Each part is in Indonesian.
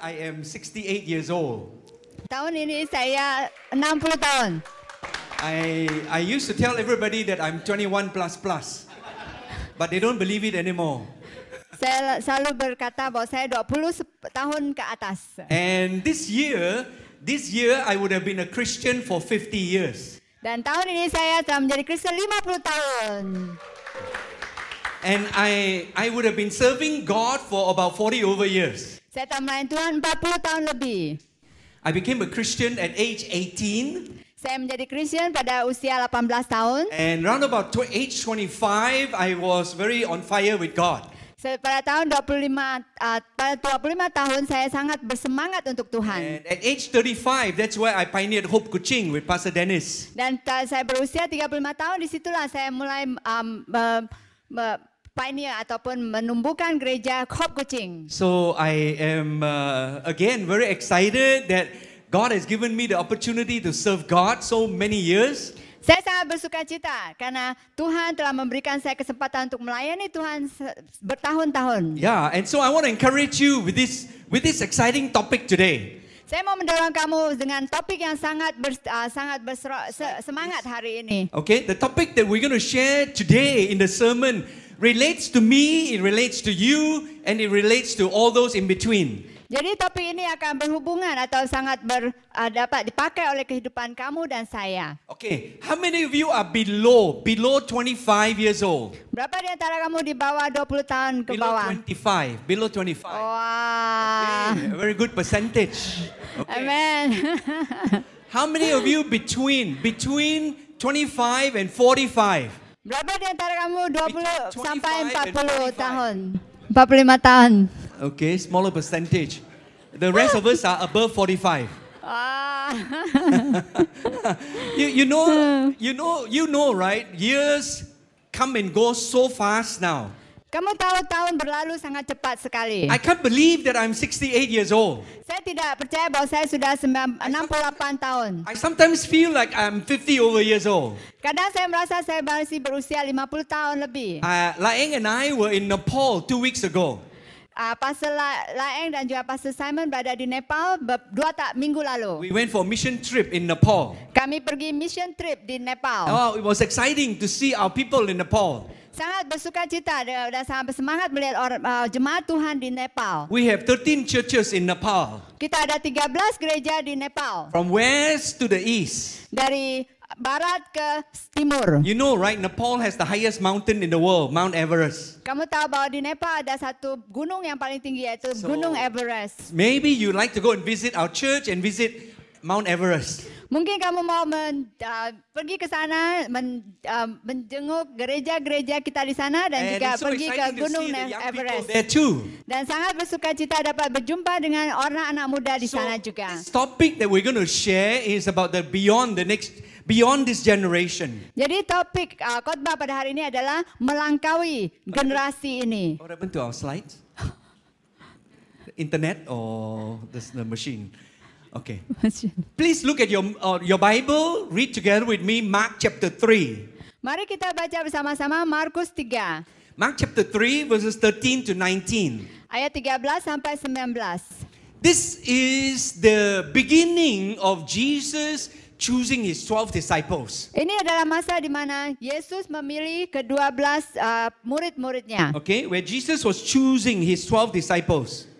I am 68 years old. Tahun ini saya 60 tahun. I, I used to tell everybody that I'm 21 plus plus. But they don't believe it anymore. Saya selalu berkata bahwa saya 20 tahun ke atas. And this year, this year I would have been a Christian for 50 years. Dan tahun ini saya telah menjadi Kristen 50 tahun. And I I would have been serving God for about 40 over years. Saya tambahin Tuhan 40 tahun lebih. I became a Christian at age 18. Saya menjadi Kristen pada usia 18 tahun. And round about age 25, I was very on fire with God. Pada tahun 25 uh, ah, pada 25 tahun saya sangat bersemangat untuk Tuhan. And at age 35 that's where I pioneered Hope Kuching with Pastor Dennis. Dan saya berusia 35 tahun disitulah saya mulai um, uh, pioneer ataupun menumbuhkan gereja Kop Kuching. So I am uh, again very excited that God has given me the opportunity to serve God so many years. Saya sangat bersuka cita karena Tuhan telah memberikan saya kesempatan untuk melayani Tuhan bertahun-tahun. Yeah, and so I want to encourage you with this with this exciting topic today. Saya mau mendorong kamu dengan topik yang sangat ber, uh, sangat bersemangat hari ini. Okay, the topic that we're going to share today in the sermon relates to me, it relates to you, and it relates to all those in between. Jadi topik ini akan berhubungan atau sangat ber, uh, dapat dipakai oleh kehidupan kamu dan saya. Okay, how many of you are below below 25 years old? Berapa di antara kamu di bawah 20 tahun ke below bawah? Below 25, below 25. Wow. Okay, very good percentage. Okay. Amen. how many of you between between 25 and 45? Berapa di antara kamu 20 eh, sampai 40 tahun? 45 tahun. Okay, smaller percentage. The rest of us are above 45. Ah. you, you know, hmm. you know, you know, right? Years come and go so fast now. Kamu tahu tahun berlalu sangat cepat sekali. I can't believe that I'm 68 years old. Saya tidak percaya bahwa saya sudah 68 tahun. I sometimes feel like I'm 50 over years old. Kadang saya merasa saya masih berusia 50 tahun lebih. Uh, Laeng and I were in Nepal two weeks ago. Uh, Pastor La Laeng dan juga Pastor Simon berada di Nepal dua tak minggu lalu. We went for mission trip in Nepal. Kami pergi mission trip di Nepal. Oh, it was exciting to see our people in Nepal. sangat bersuka cita dan sangat bersemangat melihat orang, uh, jemaat Tuhan di Nepal. We have 13 churches in Nepal. Kita ada 13 gereja di Nepal. From west to the east. Dari barat ke timur. You know right Nepal has the highest mountain in the world, Mount Everest. Kamu tahu bahawa di Nepal ada satu gunung yang paling tinggi iaitu so, Gunung Everest. Maybe you like to go and visit our church and visit Mount Everest. Mungkin kamu mau men, uh, pergi ke sana, men, uh, menjenguk gereja-gereja kita di sana dan And juga so pergi ke Gunung Everest. Dan sangat bersuka cita dapat berjumpa dengan orang anak muda di so, sana juga. This topic that we're going to share is about the beyond the next beyond this generation. Jadi topik uh, khotbah pada hari ini adalah melangkaui generasi ini. What happened to our slides? Internet or this, the machine? Okay. Please look at your uh, your Bible, read together with me Mark chapter 3. Mari kita baca bersama-sama Markus 3. Mark chapter 3 verses 13 to 19. Ayat 13 sampai 19. This is the beginning of Jesus choosing his 12 disciples. Ini adalah masa di mana Yesus memilih kedua belas uh, murid-muridnya. Okay, where Jesus was choosing his 12 disciples.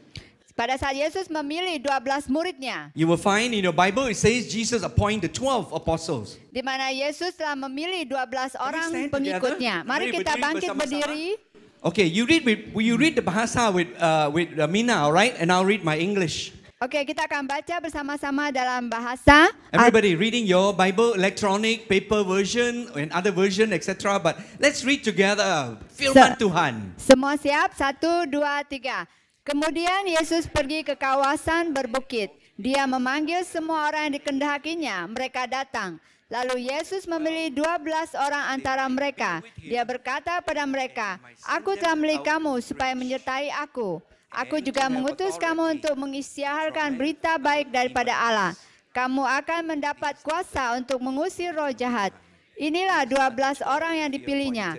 Pada saat Yesus memilih 12 muridnya. You will find in your Bible it says Jesus appoint the 12 apostles. Di mana Yesus telah memilih 12 orang pengikutnya. Mari kita bangkit berdiri. Okay, you read with you read the bahasa with uh, with uh, Mina, alright? And I'll read my English. Oke, okay, kita akan baca bersama-sama dalam bahasa. Everybody reading your Bible, electronic, paper version, and other version, etc. But let's read together. Firman Se Tuhan. Semua siap? Satu, dua, tiga. Kemudian Yesus pergi ke kawasan berbukit. Dia memanggil semua orang yang dikendakinya. Mereka datang. Lalu Yesus memilih dua belas orang antara mereka. Dia berkata pada mereka, Aku telah memilih kamu supaya menyertai aku. Aku juga mengutus kamu untuk mengisytiharkan berita baik daripada Allah. Kamu akan mendapat kuasa untuk mengusir roh jahat. Inilah dua belas orang yang dipilihnya.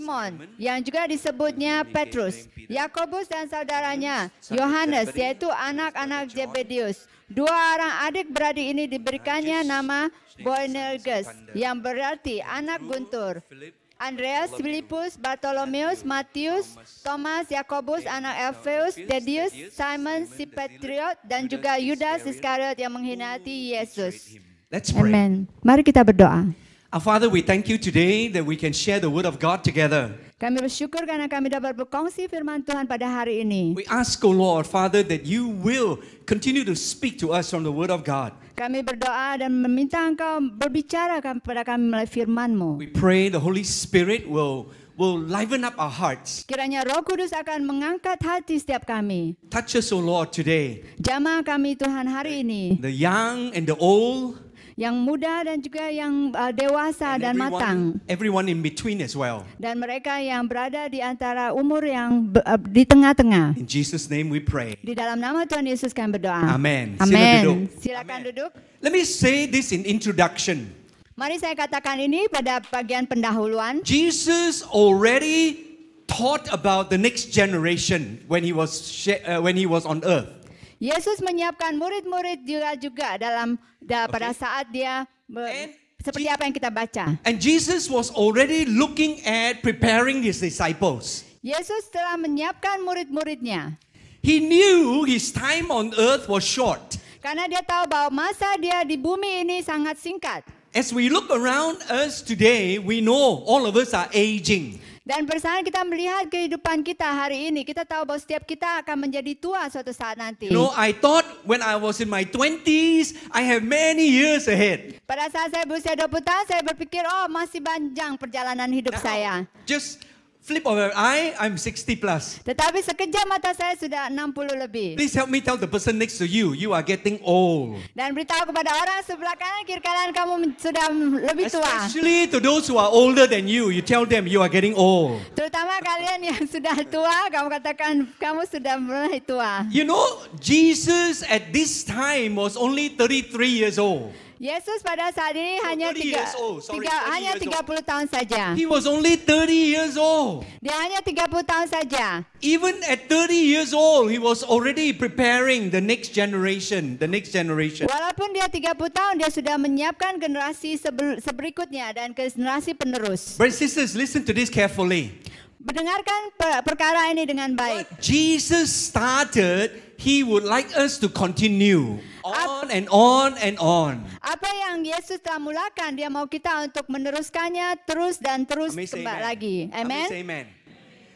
Simon, yang juga disebutnya Petrus, Yakobus dan saudaranya, Yohanes, yaitu anak-anak Zebedius. Dua orang adik-beradik ini diberikannya nama Boanerges, yang berarti anak guntur. Andreas, Filipus, Bartolomeus, Matius, Thomas, Yakobus, anak Elpheus, Thaddeus, Simon, Sipatriot, dan juga Yudas Iskariot yang menghinati Yesus. Amen. Mari kita berdoa. Our Father, we thank you today that we can share the word of God together. Kami bersyukur karena kami dapat berkongsi firman Tuhan pada hari ini. We ask, O Lord, Father, that you will continue to speak to us from the word of God. Kami berdoa dan meminta Engkau berbicara kepada kami melalui firman-Mu. We pray the Holy Spirit will will liven up our hearts. Kiranya Roh Kudus akan mengangkat hati setiap kami. Touch us, O Lord, today. Jamaah kami Tuhan hari ini. The young and the old yang muda dan juga yang uh, dewasa And dan everyone, matang. Everyone in between as well. Dan mereka yang berada di antara umur yang uh, di tengah-tengah. In Jesus name we pray. Di dalam nama Tuhan Yesus kami berdoa. Amin. Amin. Silakan Amen. duduk. Let me say this in introduction. Mari saya katakan ini pada bagian pendahuluan. Jesus already taught about the next generation when he was uh, when he was on earth. Yesus menyiapkan murid-murid juga juga dalam da, okay. pada saat dia and, seperti apa yang kita baca. And Jesus was already looking at preparing his disciples. Yesus telah menyiapkan murid-muridnya. He knew his time on earth was short. Karena dia tahu bahwa masa dia di bumi ini sangat singkat. As we look around us today, we know all of us are aging. Dan bersamaan kita melihat kehidupan kita hari ini. Kita tahu bahwa setiap kita akan menjadi tua suatu saat nanti. No, I thought when I was in my 20s, I have many years ahead. Pada saat saya berusia 20 tahun, saya berpikir, oh masih panjang perjalanan hidup Now, saya. Just flip of an eye, I'm 60 plus. Tetapi sekejap mata saya sudah 60 lebih. Please help me tell the person next to you, you are getting old. Dan beritahu kepada orang sebelah kanan, kiri kanan kamu sudah lebih tua. Especially to those who are older than you, you tell them you are getting old. Terutama kalian yang sudah tua, kamu katakan kamu sudah mulai tua. You know, Jesus at this time was only 33 years old. Yesus pada saat ini oh, hanya tiga, old, tiga hanya 30 tahun saja. He was only 30 years old. Dia hanya 30 tahun saja. Even at 30 years old, he was already preparing the next generation, the next generation. Walaupun dia 30 tahun, dia sudah menyiapkan generasi seber, berikutnya dan generasi penerus. But sisters, listen to this carefully. Mendengarkan perkara ini dengan baik. What Jesus started, he would like us to continue. On and on and on. Apa yang Yesus telah mulakan, dia mau kita untuk meneruskannya terus dan terus kembali lagi. Amen.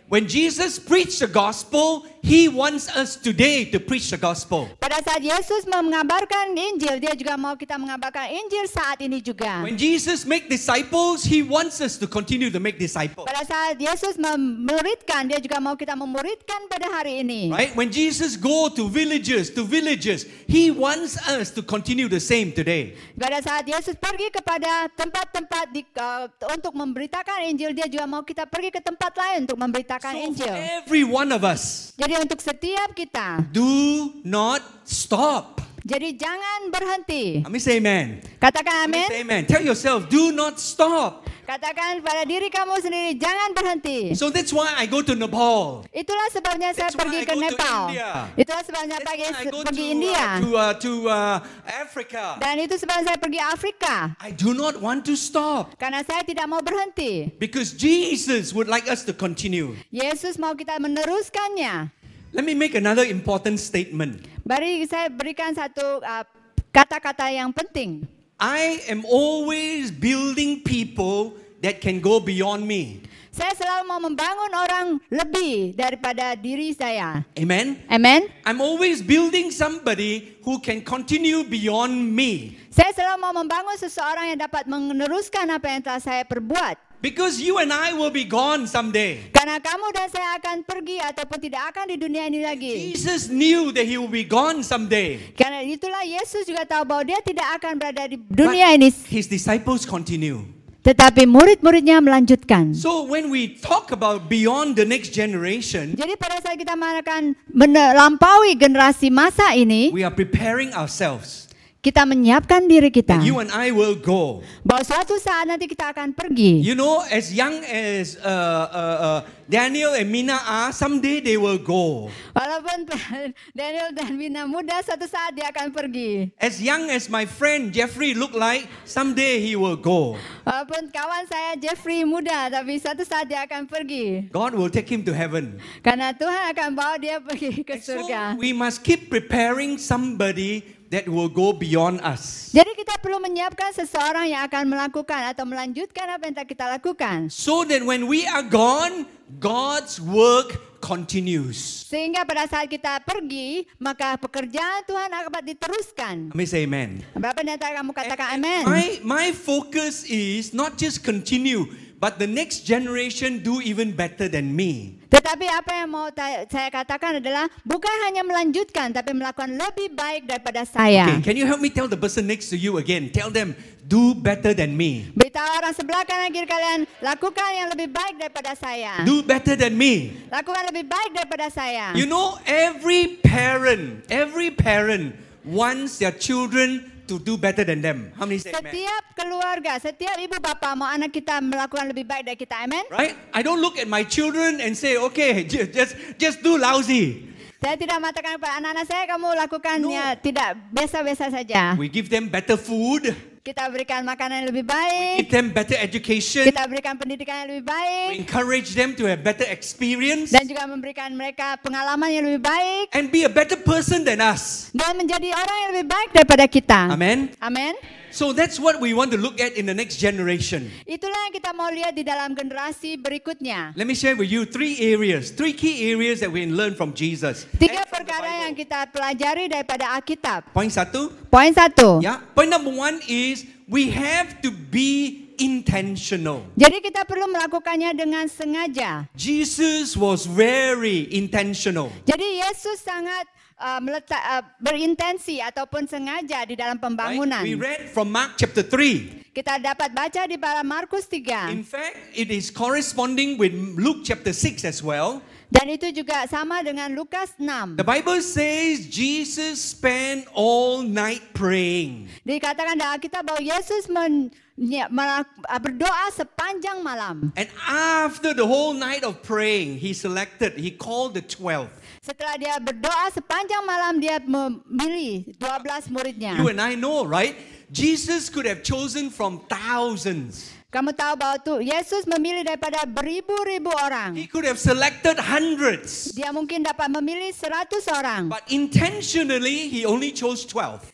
When Jesus preached the gospel, he wants us today to preach the gospel. Pada saat Yesus mengabarkan Injil, dia juga mau kita mengabarkan Injil saat ini juga. When Jesus make disciples, he wants us to continue to make disciples. Pada saat Yesus memuridkan, dia juga mau kita memuridkan pada hari ini. Right? When Jesus go to villages, to villages, he wants us to continue the same today. Pada saat Yesus pergi kepada tempat-tempat uh, untuk memberitakan Injil, dia juga mau kita pergi ke tempat lain untuk memberitakan dikatakan so angel. every one of us. Jadi untuk setiap kita. Do not stop. Jadi jangan berhenti. Amin, say amen. Katakan amin. Amen. Tell yourself, do not stop. Katakan pada diri kamu sendiri jangan berhenti. So that's why I go to Nepal. Itulah sebabnya that's saya pergi ke Nepal. Itulah sebabnya that's pergi pergi to, India. Uh, to, uh, to uh, Africa. Dan itu sebabnya saya pergi Afrika. I do not want to stop. Karena saya tidak mau berhenti. Because Jesus would like us to continue. Yesus mau kita meneruskannya. Let me make another important statement. Bari saya berikan satu uh, kata-kata uh, yang penting. I am always building people that can go beyond me. Saya selalu mau membangun orang lebih daripada diri saya. Amen. Amen. I'm always building somebody who can continue beyond me. Saya selalu mau membangun seseorang yang dapat meneruskan apa yang telah saya perbuat. Because you and I will be gone someday. Karena kamu dan saya akan pergi ataupun tidak akan di dunia ini lagi. Jesus knew that he will be gone someday. Karena itulah Yesus juga tahu bahwa dia tidak akan berada di dunia But ini. His disciples continue. Tetapi murid-muridnya melanjutkan. So when we talk about beyond the next generation, jadi pada saat kita mengatakan melampaui generasi masa ini, we are preparing ourselves kita menyiapkan diri kita. You and I will go. Bahwa suatu saat nanti kita akan pergi. You know, as young as uh, uh, uh, Daniel and Mina are, someday they will go. Walaupun Daniel dan Mina muda, suatu saat dia akan pergi. As young as my friend Jeffrey look like, someday he will go. Walaupun kawan saya Jeffrey muda, tapi suatu saat dia akan pergi. God will take him to heaven. Karena Tuhan akan bawa dia pergi ke and surga. So we must keep preparing somebody that will go beyond us. Jadi kita perlu menyiapkan seseorang yang akan melakukan atau melanjutkan apa yang kita lakukan. So that when we are gone, God's work continues. Sehingga pada saat kita pergi, maka pekerjaan Tuhan dapat diteruskan. Let me say amen. Berapa di kamu katakan amen? My my focus is not just continue But the next generation do even better than me. Tetapi apa yang mau saya katakan adalah bukan hanya melanjutkan tapi melakukan lebih baik daripada saya. Okay, can you help me tell the person next to you again? Tell them do better than me. Beritahu orang sebelah kanan kiri kalian lakukan yang lebih baik daripada saya. Do better than me. Lakukan lebih baik daripada saya. You know every parent, every parent wants their children to do better than them. How many say amen? Setiap keluarga, setiap ibu bapa mau anak kita melakukan lebih baik dari kita. Amen? Right? I don't look at my children and say, okay, just just, just do lousy. Saya tidak mengatakan kepada anak-anak saya kamu lakukannya no. Ya, tidak biasa-biasa saja. We give them better food. Kita berikan makanan yang lebih baik. We give them better education. Kita berikan pendidikan yang lebih baik. We encourage them to have better experience. Dan juga memberikan mereka pengalaman yang lebih baik. And be a better person than us. Dan menjadi orang yang lebih baik daripada kita. Amin. Amin. So that's what we want to look at in the next generation. Itulah yang kita mau lihat di dalam generasi berikutnya. Let me share with you three areas, three key areas that we can learn from Jesus. Tiga perkara yang kita pelajari daripada Alkitab. Poin satu. Poin satu. Ya, yeah. point number one is we have to be intentional. Jadi kita perlu melakukannya dengan sengaja. Jesus was very intentional. Jadi Yesus sangat uh, meletak, uh, berintensi ataupun sengaja di dalam pembangunan. Right? We read from Mark chapter 3. Kita dapat baca di dalam Markus 3. In fact, it is corresponding with Luke chapter 6 as well. Dan itu juga sama dengan Lukas 6. The Bible says Jesus spent all night praying. Dikatakan dalam kita bahwa Yesus men Ah, berdoa sepanjang malam. And after the whole night of praying, he selected, he called the 12. Setelah dia berdoa sepanjang malam, dia memilih 12 muridnya. You and I know, right? Jesus could have chosen from thousands. Kamu tahu bahwa tuh Yesus memilih daripada beribu-ribu orang. He could have selected hundreds. Dia mungkin dapat memilih seratus orang. But intentionally he only chose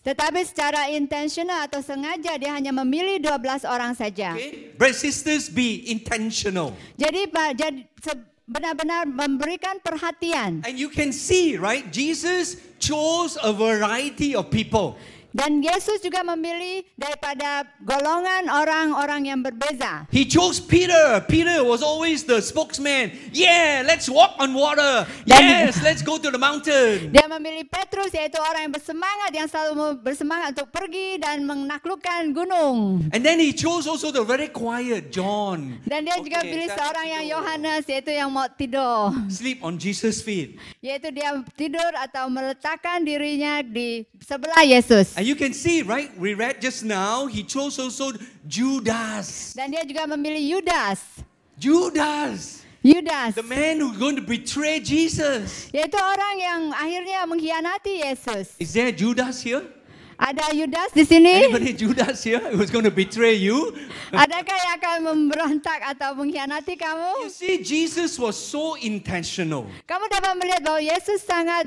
Tetapi secara intentional atau sengaja dia hanya memilih dua belas orang saja. Okay? sisters be intentional. Jadi jadi benar-benar memberikan perhatian. And you can see, right? Jesus chose a variety of people. Dan Yesus juga memilih daripada golongan orang-orang yang berbeza. He chose Peter. Peter was always the spokesman. Yeah, let's walk on water. Yes, let's go to the mountain. Dia memilih Petrus yaitu orang yang bersemangat yang selalu bersemangat untuk pergi dan menaklukkan gunung. And then he chose also the very quiet John. Dan dia okay, juga pilih seorang yang Yohanes yaitu yang mau tidur. Sleep on Jesus' feet. Yaitu dia tidur atau meletakkan dirinya di sebelah Yesus. And you can see, right? We read just now, he chose also Judas. Dan dia juga memilih Yudas. Judas. Judas. The man who's going to betray Jesus. Yaitu orang yang akhirnya mengkhianati Yesus. Is there Judas here? Ada Yudas di sini? Anybody Judas who's going to betray you? Adakah yang akan memberontak atau mengkhianati kamu? You see, Jesus was so intentional. Kamu dapat melihat bahwa Yesus sangat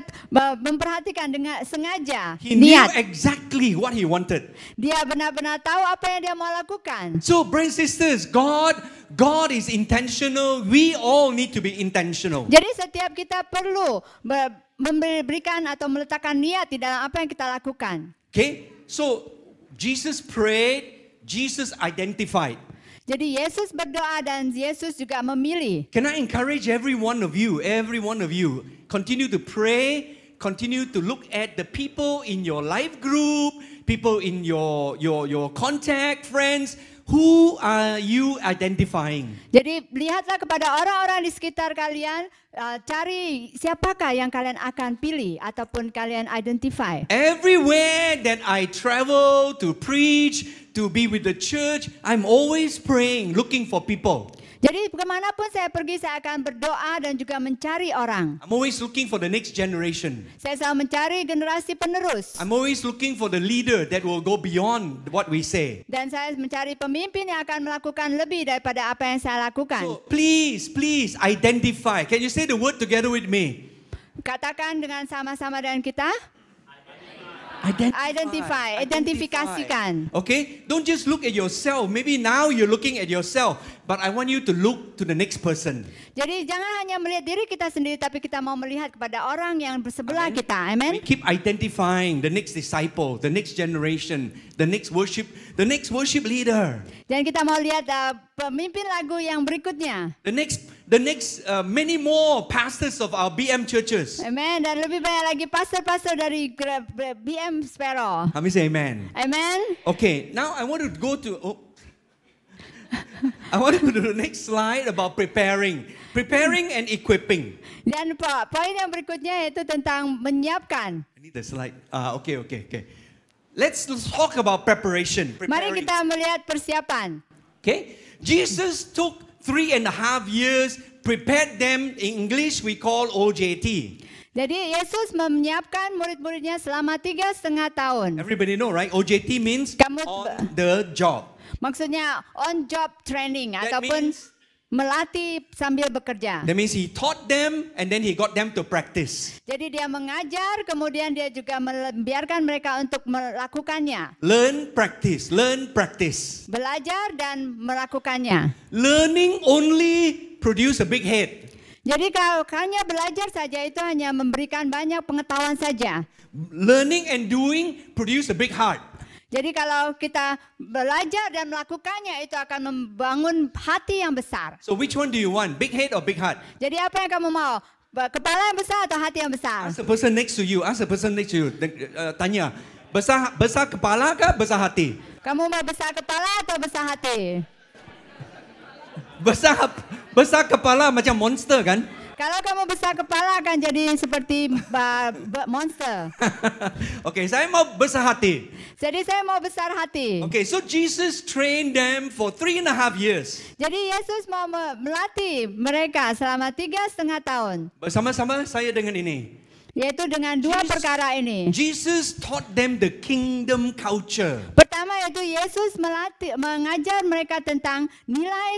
memperhatikan dengan sengaja. He niat. knew exactly what he wanted. Dia benar-benar tahu apa yang dia mau lakukan. So, brothers sisters, God God is intentional. We all need to be intentional. Jadi setiap kita perlu ber memberikan atau meletakkan niat di dalam apa yang kita lakukan. Okay, so Jesus prayed, Jesus identified. Jadi Yesus berdoa dan Yesus juga memilih. Can I encourage every one of you, every one of you, continue to pray, continue to look at the people in your life group, people in your your your contact friends, Who are you identifying? Jadi lihatlah kepada orang-orang di sekitar kalian, uh, cari siapakah yang kalian akan pilih ataupun kalian identify. Everywhere that I travel to preach, to be with the church, I'm always praying, looking for people. Jadi kemanapun saya pergi, saya akan berdoa dan juga mencari orang. I'm always looking for the next generation. Saya selalu mencari generasi penerus. I'm always looking for the leader that will go beyond what we say. Dan saya mencari pemimpin yang akan melakukan lebih daripada apa yang saya lakukan. So, please, please identify. Can you say the word together with me? Katakan dengan sama-sama dengan kita. Identify. Identify. Identifikasikan. Okay, don't just look at yourself. Maybe now you're looking at yourself. But I want you to look to the next person. Jadi jangan hanya melihat diri kita sendiri tapi kita mau melihat kepada orang yang bersebelah Amen. kita. Amen. We keep identifying the next disciple, the next generation, the next worship, the next worship leader. Dan kita mau lihat uh, pemimpin lagu yang berikutnya. The next the next uh, many more pastors of our BM churches. Amen. Dan lebih banyak lagi pastor-pastor dari BM Sparrow. Kami say amen. Amen. Okay, now I want to go to oh, I want to do the next slide about preparing. Preparing and equipping. Dan po, poin yang berikutnya itu tentang menyiapkan. I need the slide. Ah, uh, okay, okay, okay. Let's talk about preparation. Preparing. Mari kita melihat persiapan. Okay? Jesus took three and a half years, prepared them. In English, we call OJT. Jadi Yesus menyiapkan murid-muridnya selama tiga setengah tahun. Everybody know, right? OJT means Kamu, on the job. Maksudnya on job training that ataupun means, melatih sambil bekerja. That means he taught them and then he got them to practice. Jadi dia mengajar kemudian dia juga membiarkan mereka untuk melakukannya. Learn practice, learn practice. Belajar dan melakukannya. Learning only produce a big head. Jadi kalau hanya belajar saja itu hanya memberikan banyak pengetahuan saja. Learning and doing produce a big heart. Jadi kalau kita belajar dan melakukannya itu akan membangun hati yang besar. So which one do you want? Big head or big heart? Jadi apa yang kamu mau? Kepala yang besar atau hati yang besar? Ask the person next to you. Ask the person next to you. Uh, tanya. Besar besar kepala ke besar hati? Kamu mau besar kepala atau besar hati? Besar besar kepala macam monster kan? Kalau kamu besar kepala akan jadi seperti uh, monster. okay, saya mau besar hati. Jadi saya mau besar hati. Okay, so Jesus trained them for three and a half years. Jadi Yesus mau melatih mereka selama tiga setengah tahun. Bersama-sama saya dengan ini. Yaitu dengan dua Jesus, perkara ini. Jesus taught them the kingdom culture. Pertama yaitu Yesus melatih, mengajar mereka tentang nilai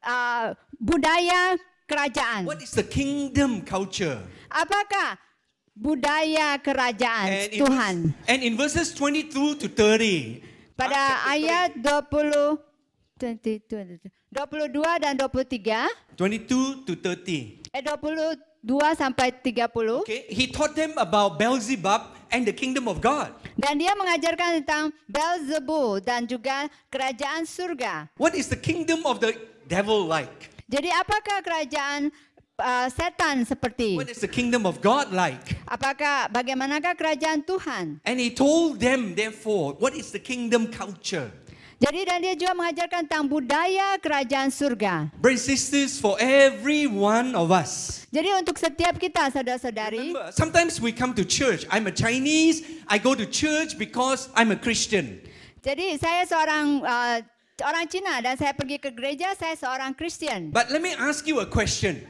uh, budaya kerajaan. What is the kingdom culture? Apakah budaya kerajaan and Tuhan? In and in verses 22 to 30. Pada uh, ayat 20 22 dan 23. 22 to 30. Eh 22 sampai 30. Okay, he taught them about Beelzebub and the kingdom of God. Dan dia mengajarkan tentang Beelzebub dan juga kerajaan surga. What is the kingdom of the devil like? Jadi apakah kerajaan uh, setan seperti? What is the kingdom of God like? Apakah bagaimanakah kerajaan Tuhan? And he told them therefore, what is the kingdom culture? Jadi dan dia juga mengajarkan tentang budaya kerajaan surga. Brothers sisters for every one of us. Jadi untuk setiap kita saudara-saudari. Sometimes we come to church. I'm a Chinese. I go to church because I'm a Christian. Jadi saya seorang uh, orang Cina dan saya pergi ke gereja, saya seorang Kristen. But let me ask you a question.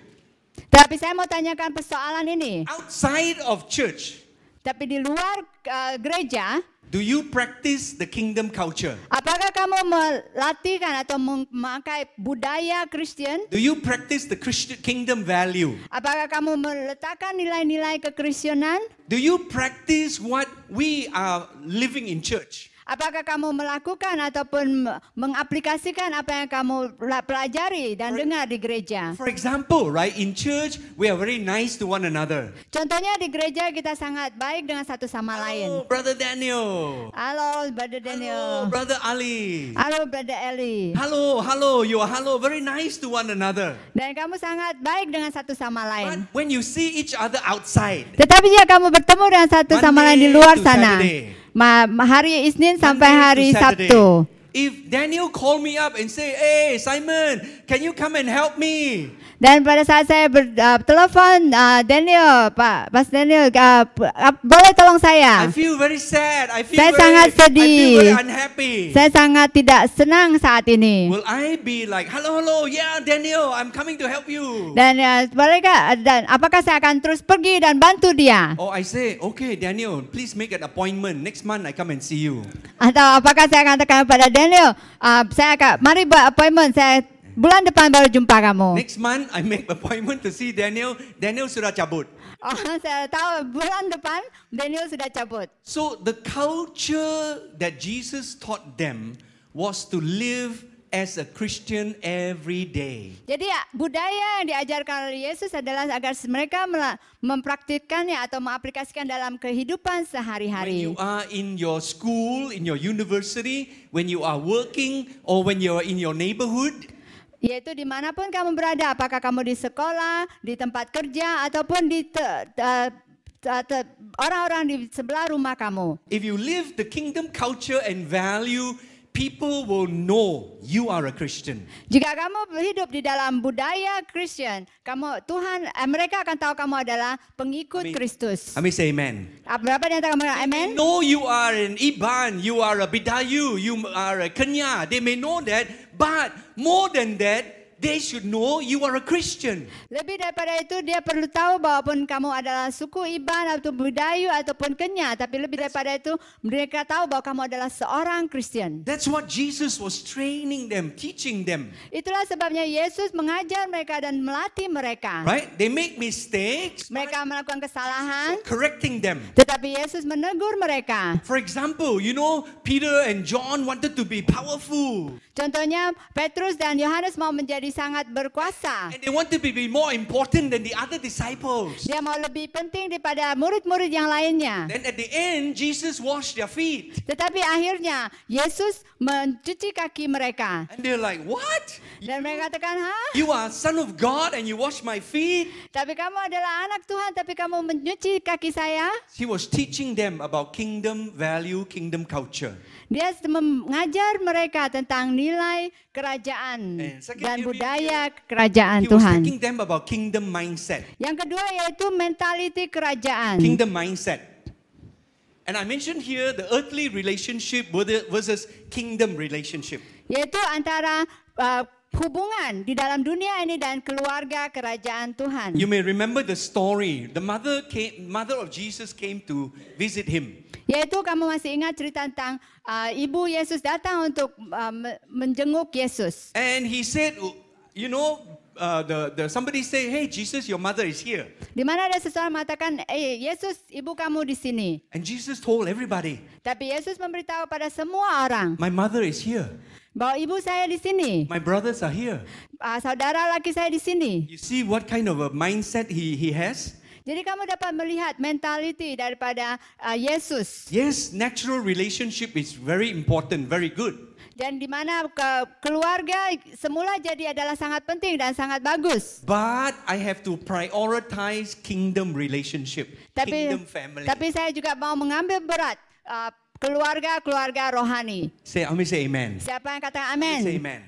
Tapi saya mau tanyakan persoalan ini. Outside of church. Tapi di luar uh, gereja. Do you practice the kingdom culture? Apakah kamu melatihkan atau memakai budaya Kristen? Do you practice the Christian kingdom value? Apakah kamu meletakkan nilai-nilai kekristenan? Do you practice what we are living in church? Apakah kamu melakukan ataupun mengaplikasikan apa yang kamu pelajari dan for, dengar di gereja? For example, right in church we are very nice to one another. Contohnya di gereja kita sangat baik dengan satu sama Hello, lain. Brother Daniel. Halo, Brother Daniel. Halo, Brother Ali. Halo, Brother Ali. Halo, halo, you are hello, very nice to one another. Dan kamu sangat baik dengan satu sama lain. But when you see each other outside. Tetapi jika kamu bertemu dengan satu Monday sama lain di luar sana. Saturday hari Isnin sampai hari Sabtu. If Daniel call me up and say, "Hey Simon, can you come and help me?" Dan pada saat saya bertelepon, uh, uh, Daniel, Pak, Pak Daniel, uh, uh, boleh tolong saya? I feel very sad. I feel saya very, sangat sedih. I feel very unhappy. Saya sangat tidak senang saat ini. Will I be like, hello, hello, yeah, Daniel, I'm coming to help you. Dan uh, bolehkah uh, dan apakah saya akan terus pergi dan bantu dia? Oh, I say, okay, Daniel, please make an appointment next month. I come and see you. Atau apakah saya akan tekan pada Daniel Daniel, uh, saya akan mari buat appointment. Saya bulan depan baru jumpa kamu. Next month I make appointment to see Daniel. Daniel sudah cabut. Oh, saya tahu bulan depan Daniel sudah cabut. So the culture that Jesus taught them was to live as a Christian every day. Jadi ya, budaya yang diajarkan oleh Yesus adalah agar mereka mempraktikkannya atau mengaplikasikan dalam kehidupan sehari-hari. When you are in your school, in your university, when you are working, or when you are in your neighborhood. Yaitu dimanapun kamu berada, apakah kamu di sekolah, di tempat kerja, ataupun di orang-orang di sebelah rumah kamu. If you live the kingdom culture and value people will know you are a Christian. Jika kamu hidup di dalam budaya Christian, kamu Tuhan eh, mereka akan tahu kamu adalah pengikut Kristus. Kami say amen. Ah, berapa yang antara kamu amen? They know you are an Iban, you are a Bidayu, you are a Kenya. They may know that, but more than that, they should know you are a Christian. Lebih daripada itu dia perlu tahu bahwa pun kamu adalah suku Iban atau Budayu ataupun Kenya, tapi lebih that's, daripada itu mereka tahu bahwa kamu adalah seorang Kristen. That's what Jesus was training them, teaching them. Itulah sebabnya Yesus mengajar mereka dan melatih mereka. Right? They make mistakes. Mereka melakukan kesalahan. Correcting them. Tetapi Yesus menegur mereka. For example, you know Peter and John wanted to be powerful. Contohnya Petrus dan Yohanes mau menjadi sangat berkuasa. And they want to be more important than the other disciples. Dia mau lebih penting daripada murid-murid yang lainnya. Then at the end Jesus washed their feet. Tetapi akhirnya Yesus mencuci kaki mereka. And they're like, "What?" Dan mereka katakan, "Hah? You are son of God and you wash my feet?" Tapi kamu adalah anak Tuhan tapi kamu mencuci kaki saya? He was teaching them about kingdom value, kingdom culture. Dia mengajar mereka tentang nilai kerajaan eh, second, dan budaya kerajaan Tuhan. Yang kedua yaitu mentality kerajaan. Kingdom mindset. And I mentioned here the earthly relationship versus kingdom relationship. Yaitu antara uh, hubungan di dalam dunia ini dan keluarga kerajaan Tuhan. You may remember the story. The mother came, mother of Jesus came to visit him. Yaitu kamu masih ingat cerita tentang uh, ibu Yesus datang untuk uh, menjenguk Yesus. And he said, oh, you know, Uh, the, the somebody say, "Hey Jesus, your mother is here." Di mana ada seseorang mengatakan, "Eh hey, Yesus, ibu kamu di sini." And Jesus told everybody. Tapi Yesus memberitahu pada semua orang. My mother is here. Bawa ibu saya di sini. My brothers are here. Uh, saudara laki saya di sini. You see what kind of a mindset he he has? Jadi kamu dapat melihat mentaliti daripada uh, Yesus. Yes, natural relationship is very important, very good. Dan di mana ke, keluarga semula jadi adalah sangat penting dan sangat bagus. But I have to prioritize kingdom relationship, tapi, kingdom family. Tapi saya juga mau mengambil berat uh, Keluarga-keluarga rohani. Say, kami say amen. Siapa yang kata amin? Say amen.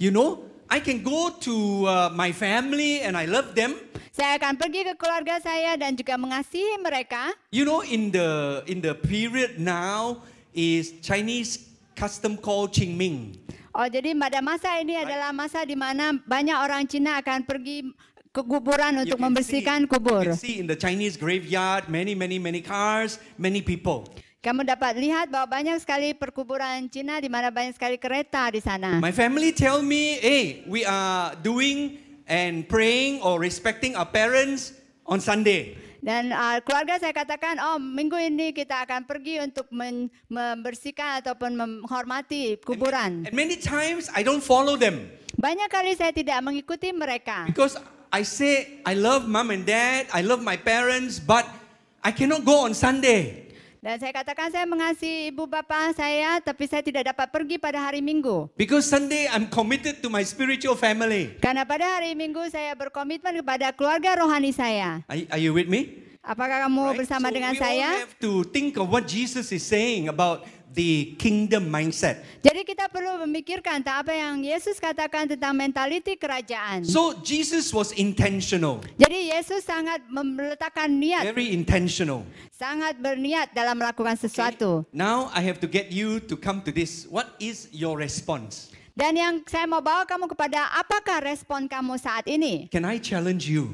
You know, I can go to uh, my family and I love them. Saya akan pergi ke keluarga saya dan juga mengasihi mereka. You know, in the in the period now is Chinese custom called Qingming. Oh, jadi pada masa ini right? adalah masa di mana banyak orang Cina akan pergi ke kuburan untuk membersihkan see, kubur. You can see in the Chinese graveyard many many many cars, many people. Kamu dapat lihat bahwa banyak sekali perkuburan Cina di mana banyak sekali kereta di sana. My family tell me, hey, we are doing and praying or respecting our parents on Sunday. Dan uh, keluarga saya katakan, oh minggu ini kita akan pergi untuk men membersihkan ataupun menghormati kuburan. And, and many times I don't follow them. Banyak kali saya tidak mengikuti mereka. Because I say I love mom and dad, I love my parents, but I cannot go on Sunday. Dan saya katakan saya mengasihi ibu bapa saya, tapi saya tidak dapat pergi pada hari Minggu. Because Sunday I'm committed to my spiritual family. Karena pada hari Minggu saya berkomitmen kepada keluarga rohani saya. Are, are you with me? Apakah kamu right? bersama so dengan we saya? We have to think of what Jesus is saying about the kingdom mindset. Jadi kita perlu memikirkan apa yang Yesus katakan tentang mentaliti kerajaan. So Jesus was intentional. Jadi Yesus sangat meletakkan niat. Very intentional. Sangat berniat dalam melakukan sesuatu. Okay. Now I have to get you to come to this. What is your response? Dan yang saya mau bawa kamu kepada apakah respon kamu saat ini? Can I challenge you?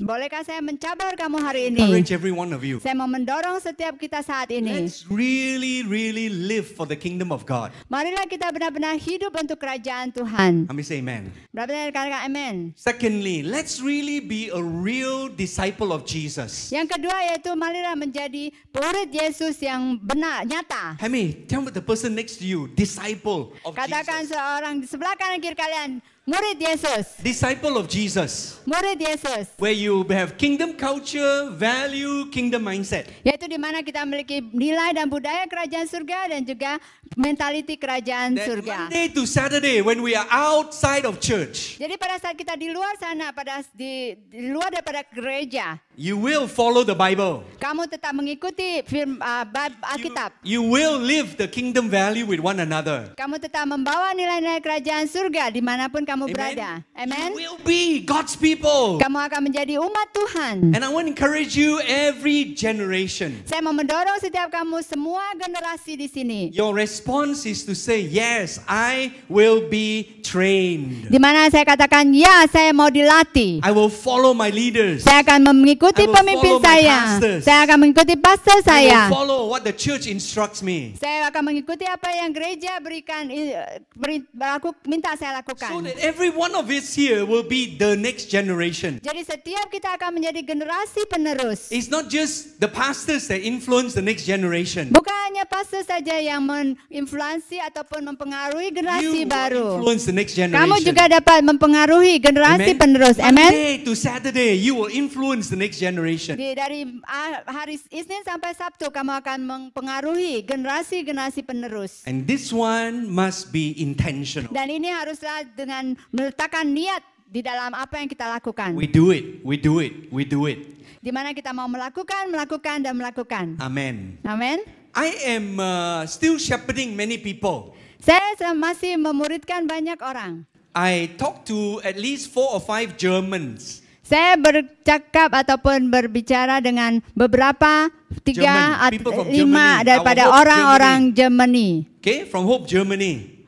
Bolehkah saya mencabar kamu hari ini? every one of you. Saya mau mendorong setiap kita saat ini. Let's really, really live for the kingdom of God. Marilah kita benar-benar hidup untuk kerajaan Tuhan. Kami say amen. Berapa katakan amen? Secondly, let's really be a real disciple of Jesus. Yang kedua yaitu marilah menjadi murid Yesus yang benar, nyata. Kami tell the person next to you, disciple of Katakan Jesus. Katakan seorang di sebelah kanan kiri kalian, Murid Yesus. Disciple of Jesus. Murid Yesus. Where you have kingdom culture, value, kingdom mindset. Yaitu di mana kita memiliki nilai dan budaya kerajaan surga dan juga mentaliti kerajaan That surga. Monday to Saturday when we are outside of church. Jadi pada saat kita di luar sana pada di, di luar daripada gereja You will follow the Bible. Kamu tetap mengikuti firman uh, Alkitab. You, you will live the kingdom value with one another. Kamu tetap membawa nilai-nilai kerajaan surga dimanapun kamu Amen. berada. Amen. You will be God's people. Kamu akan menjadi umat Tuhan. And I want to encourage you every generation. Saya mau mendorong setiap kamu semua generasi di sini. Your response is to say yes, I will be trained. Dimana saya katakan ya, saya mau dilatih. I will follow my leaders. Saya akan mengikuti mengikuti pemimpin saya. Saya akan mengikuti pastor saya. Saya akan mengikuti apa yang gereja berikan aku minta saya lakukan. So that every one of us here will be the next generation. Jadi setiap kita akan menjadi generasi penerus. It's not just the pastors that influence the next generation. Bukan hanya pastor saja yang menginfluensi ataupun mempengaruhi generasi you baru. Influence the next generation. Kamu juga dapat mempengaruhi generasi Amen. penerus. Amen. Monday to Saturday you will influence the next generation. Di, dari ah, hari Isnin sampai Sabtu kamu akan mempengaruhi generasi-generasi penerus. And this one must be intentional. Dan ini haruslah dengan meletakkan niat di dalam apa yang kita lakukan. We do it, we do it, we do it. Di mana kita mau melakukan, melakukan dan melakukan. Amin. Amin. I am uh, still shepherding many people. Saya masih memuridkan banyak orang. I talk to at least four or five Germans. Saya bercakap ataupun berbicara dengan beberapa tiga atau lima daripada orang-orang Germany. Okay, from Hope Germany.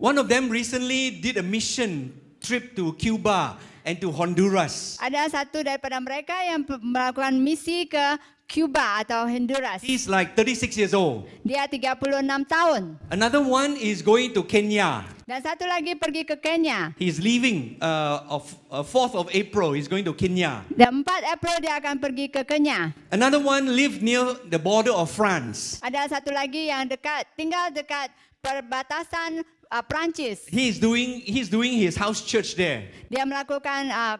One of them recently did a mission trip to Cuba and to Honduras. Ada satu daripada mereka yang melakukan misi ke Cuba atau Honduras. He's like 36 years old. Dia 36 tahun. Another one is going to Kenya. Dan satu lagi pergi ke Kenya. He's leaving uh, of uh, 4th of April. He's going to Kenya. Dan 4 April dia akan pergi ke Kenya. Another one live near the border of France. Ada satu lagi yang dekat tinggal dekat perbatasan uh, Perancis. He's doing he's doing his house church there. Dia melakukan uh,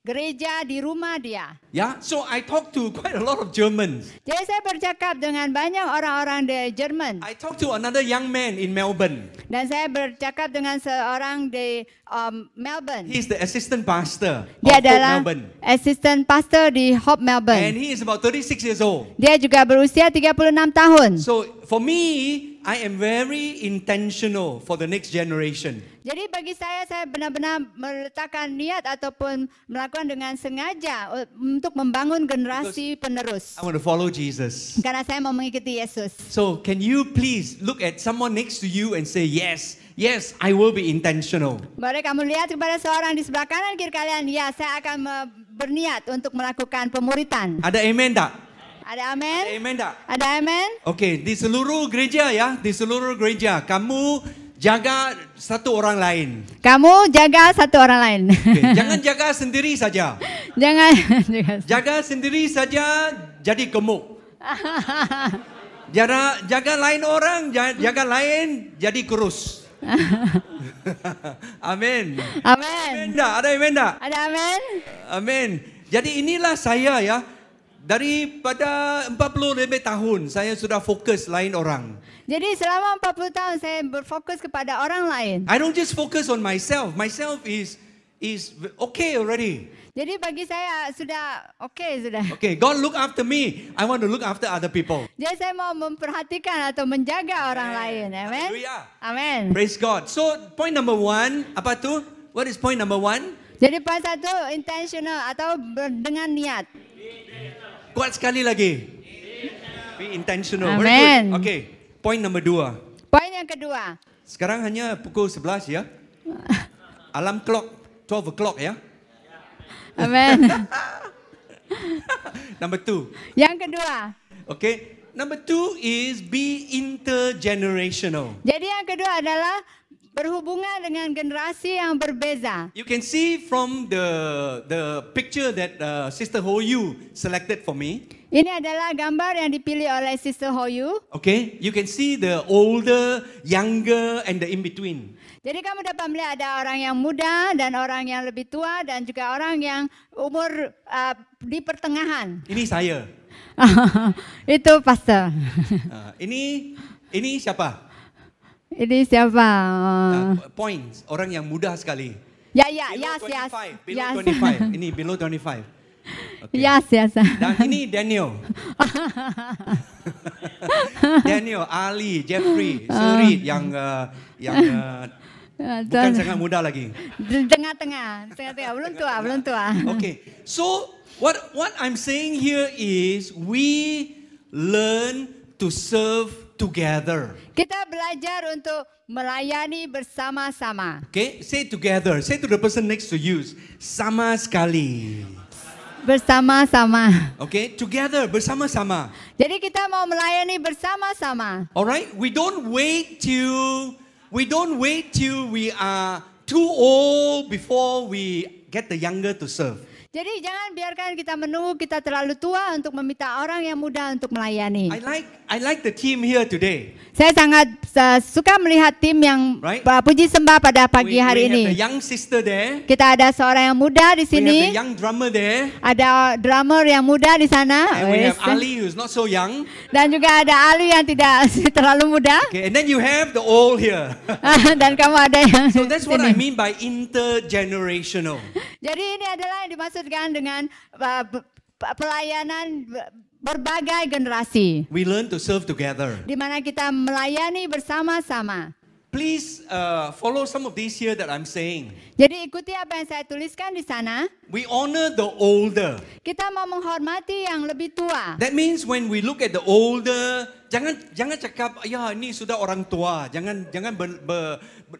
gereja di rumah dia. Ya, yeah, so I talk to quite a lot of Germans. Jadi saya bercakap dengan banyak orang-orang di Jerman. I talk to another young man in Melbourne. Dan saya bercakap dengan seorang di um, Melbourne. He is the assistant pastor. Dia of adalah Hope Melbourne. assistant pastor di Hope Melbourne. And he is about 36 years old. Dia juga berusia 36 tahun. So For me, I am very intentional for the next generation. Jadi bagi saya saya benar-benar meletakkan niat ataupun melakukan dengan sengaja untuk membangun generasi Because penerus. I want to follow Jesus. Karena saya mau mengikuti Yesus. So, can you please look at someone next to you and say yes? Yes, I will be intentional. Boleh kamu lihat kepada seorang di sebelah kanan kiri kalian, ya saya akan berniat untuk melakukan pemuritan. Ada amen tak? Ada amin? Ada amin tak? Ada amin? Okey, di seluruh gereja ya, di seluruh gereja, kamu jaga satu orang lain. Kamu jaga satu orang lain. Okay, jangan jaga sendiri saja. Jangan jaga. Jaga sendiri saja jadi gemuk. Jaga jaga lain orang, jaga, jaga lain jadi kurus. amin. Amin. Ada amin tak? Ada amin tak? Ada amin. Amin. Jadi inilah saya ya daripada lebih tahun saya sudah fokus lain orang. Jadi selama 40 tahun saya berfokus kepada orang lain. I don't just focus on myself. Myself is is okay already. Jadi bagi saya sudah okay sudah. Okay, God look after me. I want to look after other people. Jadi saya mau memperhatikan atau menjaga Amen. orang lain. Amen. Hallelujah. Amen. Praise God. So point number one apa tu? What is point number one? Jadi point satu intentional atau dengan niat. Kuat sekali lagi. Be intentional. Amen. Okay. Point number dua. Point yang kedua. Sekarang hanya pukul sebelas ya. Alam clock. Twelve o'clock ya. Amen. Number two. Yang kedua. Okay. Number two is be intergenerational. Jadi yang kedua adalah berhubungan dengan generasi yang berbeza. You can see from the the picture that uh, Sister Ho Yu selected for me. Ini adalah gambar yang dipilih oleh Sister Ho Yu. Okay, you can see the older, younger, and the in between. Jadi kamu dapat melihat ada orang yang muda dan orang yang lebih tua dan juga orang yang umur uh, di pertengahan. Ini saya. Itu pastor. Uh, ini ini siapa? Ini siapa? Ah, ah. points. Orang yang mudah sekali. Ya, ya, ya, ya. Below 25. Yes. Ini below 25. Okay. Ya, yes. Dan ini Daniel. Daniel, Ali, Jeffrey, Surit yang ah. yang uh, uh Bukan sangat muda lagi. Tengah-tengah, tengah-tengah, belum tua, belum tua. Okay, so what what I'm saying here is we learn to serve together. Kita belajar untuk melayani bersama-sama. Okay, say together. Say to the person next to you, sama sekali. Bersama-sama. Okay, together, bersama-sama. Jadi kita mau melayani bersama-sama. Alright, we don't wait till we don't wait till we are too old before we get the younger to serve. Jadi jangan biarkan kita menunggu kita terlalu tua untuk meminta orang yang muda untuk melayani. I like I like the team here today. Saya sangat uh, suka melihat tim yang right? puji sembah pada pagi we, hari we ini. Have the young sister there. Kita ada seorang yang muda di sini. We have the young drummer there. Ada drummer yang muda di sana. And we have Ali who's not so young. Dan juga ada Ali yang tidak terlalu muda. Okay, and then you have the old here. Dan kamu ada yang So that's what sini. I mean by intergenerational. Jadi ini adalah yang dimaksud dimaksudkan dengan uh, pelayanan berbagai generasi. We learn to serve together. Di mana kita melayani bersama-sama. Please uh, follow some of these here that I'm saying. Jadi ikuti apa yang saya tuliskan di sana. We honor the older. Kita mau menghormati yang lebih tua. That means when we look at the older, jangan jangan cakap ya ini sudah orang tua, jangan jangan ber, ber, ber,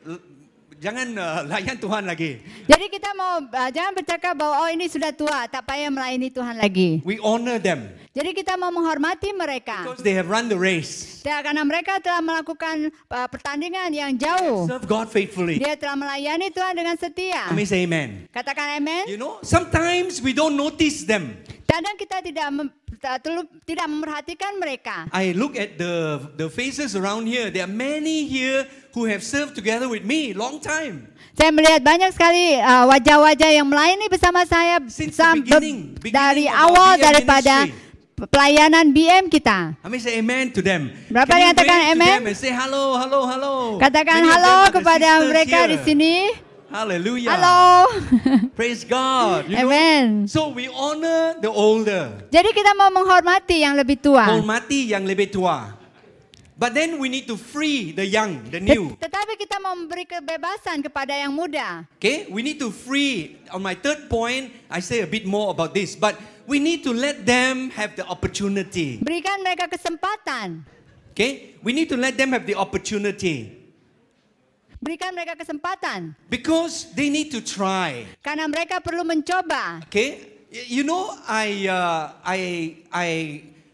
jangan uh, layan Tuhan lagi. Jadi kita mau uh, jangan bercakap bahwa oh ini sudah tua, tak payah melayani Tuhan lagi. We honor them. Jadi kita mau menghormati mereka. Because they have run the race. Ya, karena mereka telah melakukan uh, pertandingan yang jauh. Serve God faithfully. Dia telah melayani Tuhan dengan setia. Amin, amen. Katakan amen. You know, sometimes we don't notice them. Kadang kita tidak tidak memperhatikan mereka. I look at the the faces around here. There are many here who have served together with me long time. Saya melihat banyak sekali uh, wajah-wajah yang melayani bersama saya Since sam, the beginning, beginning dari awal daripada pelayanan BM kita. Kami say amen to them. Berapa yang katakan amen? Say hello, hello, hello. Katakan halo kepada mereka here. di sini. Hallelujah. Hello. Praise God. You Amen. Know? So we honor the older. Jadi kita mau menghormati yang lebih tua. Hormati yang lebih tua. But then we need to free the young, the new. Tetapi kita mau memberi kebebasan kepada yang muda. Okay, we need to free. On my third point, I say a bit more about this, but we need to let them have the opportunity. Berikan mereka kesempatan. Okay, we need to let them have the opportunity. Berikan mereka kesempatan. Because they need to try. Karena mereka perlu mencoba. Okay, you know I uh, I I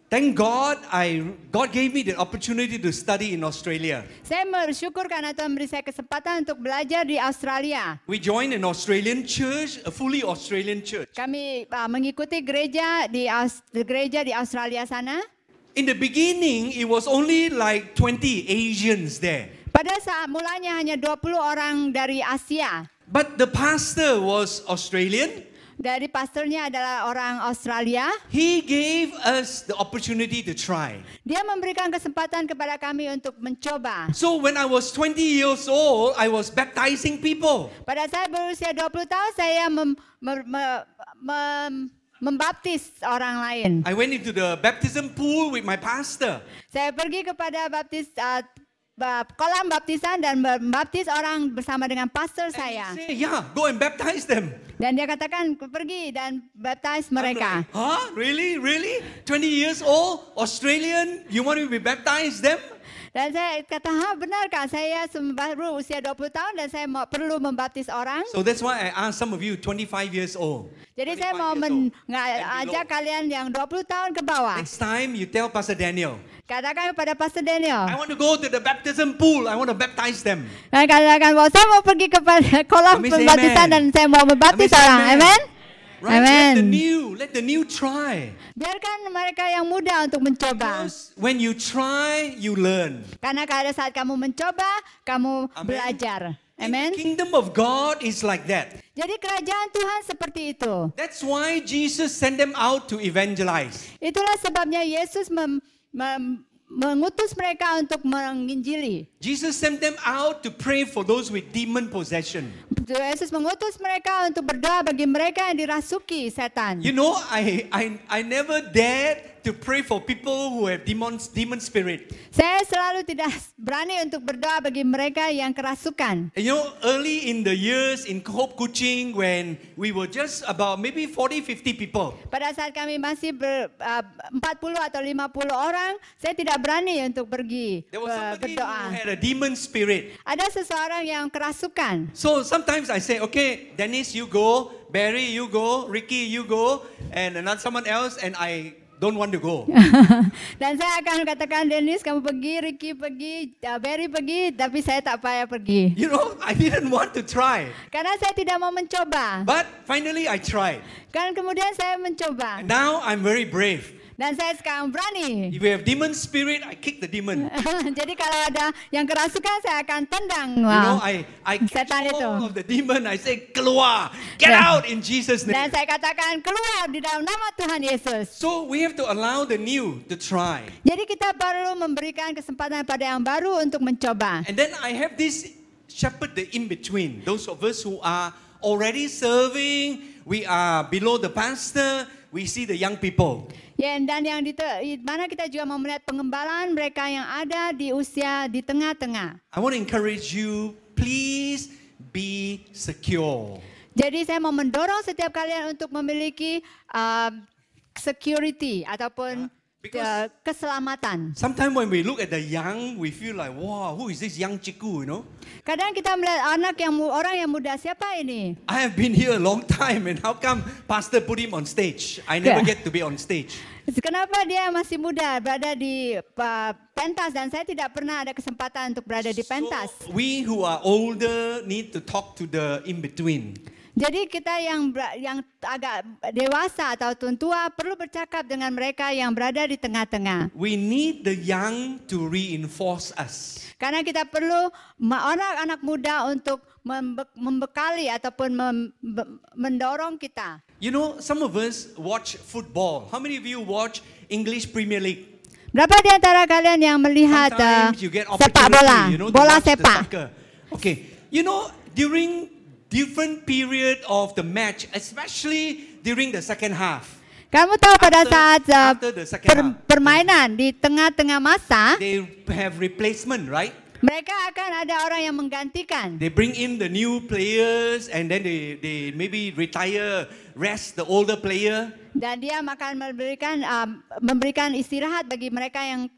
Thank God, I God gave me the opportunity to study in Australia. Saya bersyukur karena Tuhan beri saya kesempatan untuk belajar di Australia. We joined an Australian church, a fully Australian church. Kami uh, mengikuti gereja di Aus gereja di Australia sana. In the beginning, it was only like 20 Asians there. Pada saat mulanya hanya 20 orang dari Asia. But the pastor was Australian. Dari pastornya adalah orang Australia. He gave us the opportunity to try. Dia memberikan kesempatan kepada kami untuk mencoba. So when I was 20 years old, I was baptizing people. Pada saya berusia 20 tahun, saya mem, mem, mem membaptis orang lain. I went into the baptism pool with my pastor. Saya pergi kepada baptis uh, bab kolam baptisan dan membaptis orang bersama dengan pastor saya. Say, yeah, go and baptize them. Dan dia katakan pergi dan baptize mereka. I'm like, huh? Really? Really? 20 years old Australian, you want to be baptize them? Dan saya kata, ha benarkah saya baru usia 20 tahun dan saya mau, perlu membaptis orang? So that's why I ask some of you 25 years old. Jadi saya mau mengajak kalian yang 20 tahun ke bawah. Next time you tell Pastor Daniel. Katakan kepada Pastor Daniel. I want to go to the baptism pool. I want to baptize them. Dan katakan bahwa saya mau pergi ke kolam pembaptisan dan saya mau membaptis orang. Amen. Right? Amen. Let the new, let the new try. Biarkan mereka yang muda untuk mencoba. Because when you try, you learn. Karena pada saat kamu mencoba, kamu Amen. belajar. Amen. The kingdom of God is like that. Jadi kerajaan Tuhan seperti itu. That's why Jesus sent them out to evangelize. Itulah sebabnya Yesus mem mengutus mereka untuk menginjili. Jesus sent them out to pray for those with demon possession. Yesus mengutus mereka untuk berdoa bagi mereka yang dirasuki setan. You know, I I I never dared to pray for people who have demons demon spirit. Saya selalu tidak berani untuk berdoa bagi mereka yang kerasukan. You know, early in the years in Hope Kuching when we were just about maybe 40 50 people. Pada saat kami masih ber, uh, 40 atau 50 orang, saya tidak berani untuk pergi uh, berdoa. had a demon spirit. Ada seseorang yang kerasukan. So sometimes I say, okay, Dennis, you go, Barry, you go, Ricky, you go, and another someone else, and I don't want to go. Dan saya akan katakan, Dennis, kamu pergi, Ricky pergi, uh, Barry pergi, tapi saya tak payah pergi. You know, I didn't want to try. Karena saya tidak mau mencoba. But finally, I tried. Karena kemudian saya mencoba. now I'm very brave. Dan saya sekarang berani. If we have demon spirit, I kick the demon. Jadi kalau ada yang kerasukan, saya akan tendang. You know, I I kick all itu. of the demon. I say keluar, get yeah. out in Jesus name. Dan saya katakan keluar di dalam nama Tuhan Yesus. So we have to allow the new to try. Jadi kita perlu memberikan kesempatan pada yang baru untuk mencoba. And then I have this shepherd the in between. Those of us who are already serving, we are below the pastor, we see the young people. Ya, yeah, dan yang di mana kita juga mau melihat pengembalaan mereka yang ada di usia di tengah-tengah. I want to encourage you, please be secure. Jadi saya mau mendorong setiap kalian untuk memiliki uh, security ataupun uh, Ya, keselamatan. Sometimes when we look at the young, we feel like, wow, who is this young cikgu, you know? Kadang kita melihat anak yang orang yang muda siapa ini? I have been here a long time and how come pastor put him on stage? I never ya. get to be on stage. Kenapa dia masih muda berada di uh, pentas dan saya tidak pernah ada kesempatan untuk berada di pentas. So, we who are older need to talk to the in between. Jadi kita yang yang agak dewasa atau tua perlu bercakap dengan mereka yang berada di tengah-tengah. We need the young to reinforce us. Karena kita perlu anak anak muda untuk membe membekali ataupun mem mendorong kita. You know, some of us watch football. How many of you watch English Premier League? Berapa di antara kalian yang melihat uh, sepak bola, you know, bola sepak? Okay, you know during different period of the match, especially during the second half. Kamu tahu pada saat uh, per, permainan di tengah-tengah masa, they have replacement, right? Mereka akan ada orang yang menggantikan. They bring in the new players and then they they maybe retire, rest the older player. Dan dia akan memberikan um, memberikan istirahat bagi mereka yang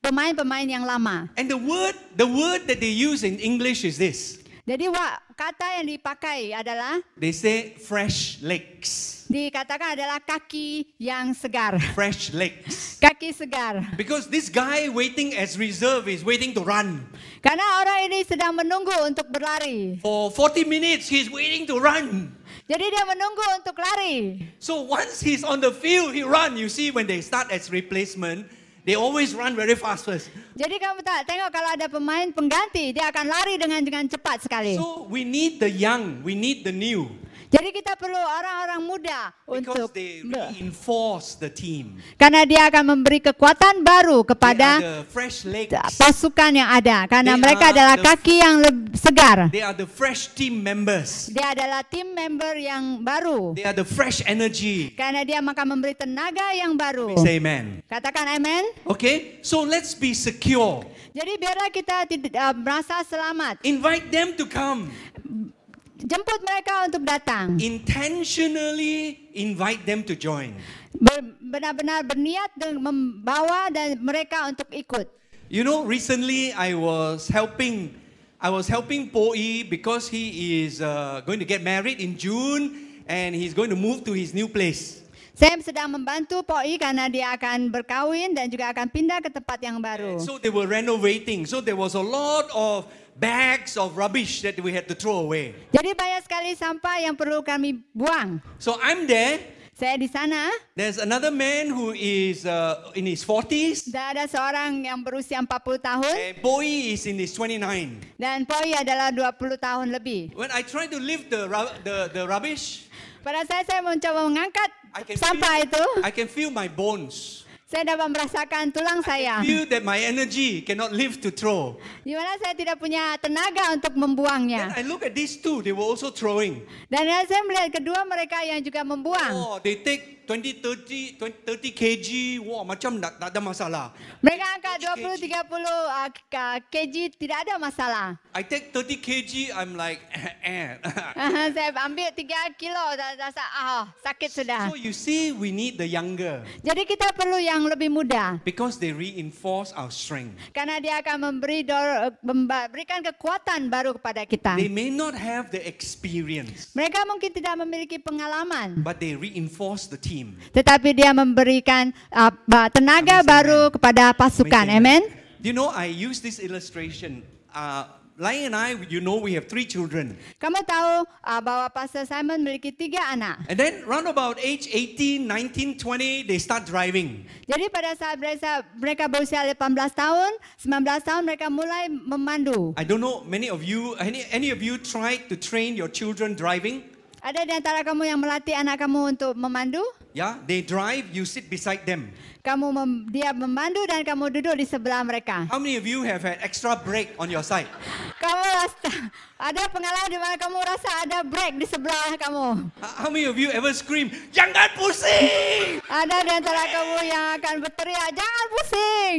pemain-pemain yang lama. And the word the word that they use in English is this. Jadi wak, kata yang dipakai adalah They say fresh legs. Dikatakan adalah kaki yang segar. Fresh legs. Kaki segar. Because this guy waiting as reserve is waiting to run. Karena orang ini sedang menunggu untuk berlari. For 40 minutes he's waiting to run. Jadi dia menunggu untuk lari. So once he's on the field he run. You see when they start as replacement, They always run very fast first. Jadi kamu tak tengok kalau ada pemain pengganti, dia akan lari dengan dengan cepat sekali. So we need the young, we need the new. Jadi kita perlu orang-orang muda untuk nah. reinforce the team. Karena dia akan memberi kekuatan baru kepada pasukan yang ada karena they mereka adalah the, kaki yang segar. They are the fresh team members. Dia adalah tim member yang baru. They are the fresh energy. Karena dia maka memberi tenaga yang baru. Say amen. Katakan amen. Okay, so let's be secure. Jadi biarlah kita tidak, uh, merasa selamat. Invite them to come jemput mereka untuk datang. Intentionally invite them to join. Benar-benar berniat dan membawa dan mereka untuk ikut. You know, recently I was helping I was helping Poi because he is uh, going to get married in June and he's going to move to his new place. Saya sedang membantu Poi karena dia akan berkawin dan juga akan pindah ke tempat yang baru. So they were renovating. So there was a lot of bags of rubbish that we had to throw away. Jadi banyak sekali sampah yang perlu kami buang. So I'm there. Saya di sana. There's another man who is uh, in his 40s. Dan ada seorang yang berusia 40 tahun. And Poi is in his 29. Dan boy adalah 20 tahun lebih. When I try to lift the the the rubbish. Pada saya saya mencoba mengangkat sampah feel, itu. I can feel my bones. Saya dapat merasakan tulang saya. I feel that my energy cannot live to throw. Di mana saya tidak punya tenaga untuk membuangnya. Then I look at these two, they were also throwing. Dan saya melihat kedua mereka yang juga membuang. Oh, they take 20, 30, 20, 30kg, wah wow, macam tak, tak ada masalah. Mereka angkat 20, 30 uh, kg, tidak ada masalah. I take 30kg, I'm like, eh. Saya ambil 3 kilo, dah, dah, dah oh, sakit sudah. So you see, we need the younger. Jadi kita perlu yang lebih muda. Because they reinforce our strength. Karena dia akan memberi dor memberikan kekuatan baru kepada kita. They may not have the experience. Mereka mungkin tidak memiliki pengalaman. But they reinforce the team. Tetapi dia memberikan uh, tenaga Amazing. baru kepada pasukan. Amen. You know, I use this illustration. Uh, Lion and I, you know, we have three children. Kamu tahu uh, bahwa Pastor Simon memiliki tiga anak. And then round about age 18, 19, 20, they start driving. Jadi pada saat mereka, mereka berusia 18 tahun, 19 tahun mereka mulai memandu. I don't know many of you, any, any of you tried to train your children driving? Ada di antara kamu yang melatih anak kamu untuk memandu? Ya, yeah, they drive, you sit beside them. Kamu mem, dia memandu dan kamu duduk di sebelah mereka. How many of you have had extra break on your side? Kamu rasa ada pengalaman di mana kamu rasa ada break di sebelah kamu? How many of you ever scream, jangan pusing? Ada di antara kamu yang akan berteriak, jangan pusing,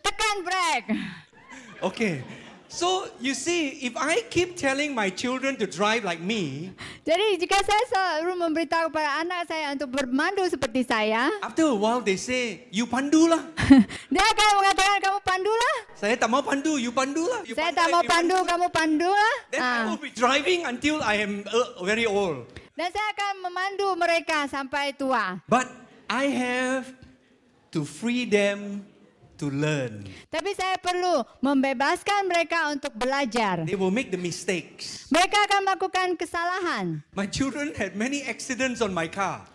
tekan break. Okay, So you see, if I keep telling my children to drive like me, jadi jika saya selalu memberitahu para anak saya untuk bermandu seperti saya, after a while they say, you pandu lah. Dia akan mengatakan kamu pandu lah. Saya tak mau pandu, you pandulah. You saya tak mau pandu, pandu, kamu pandulah. Then ah. I will be driving until I am uh, very old. Dan saya akan memandu mereka sampai tua. But I have to free them to learn. Tapi saya perlu membebaskan mereka untuk belajar. They will make the mistakes. Mereka akan melakukan kesalahan. My children had many accidents on my car.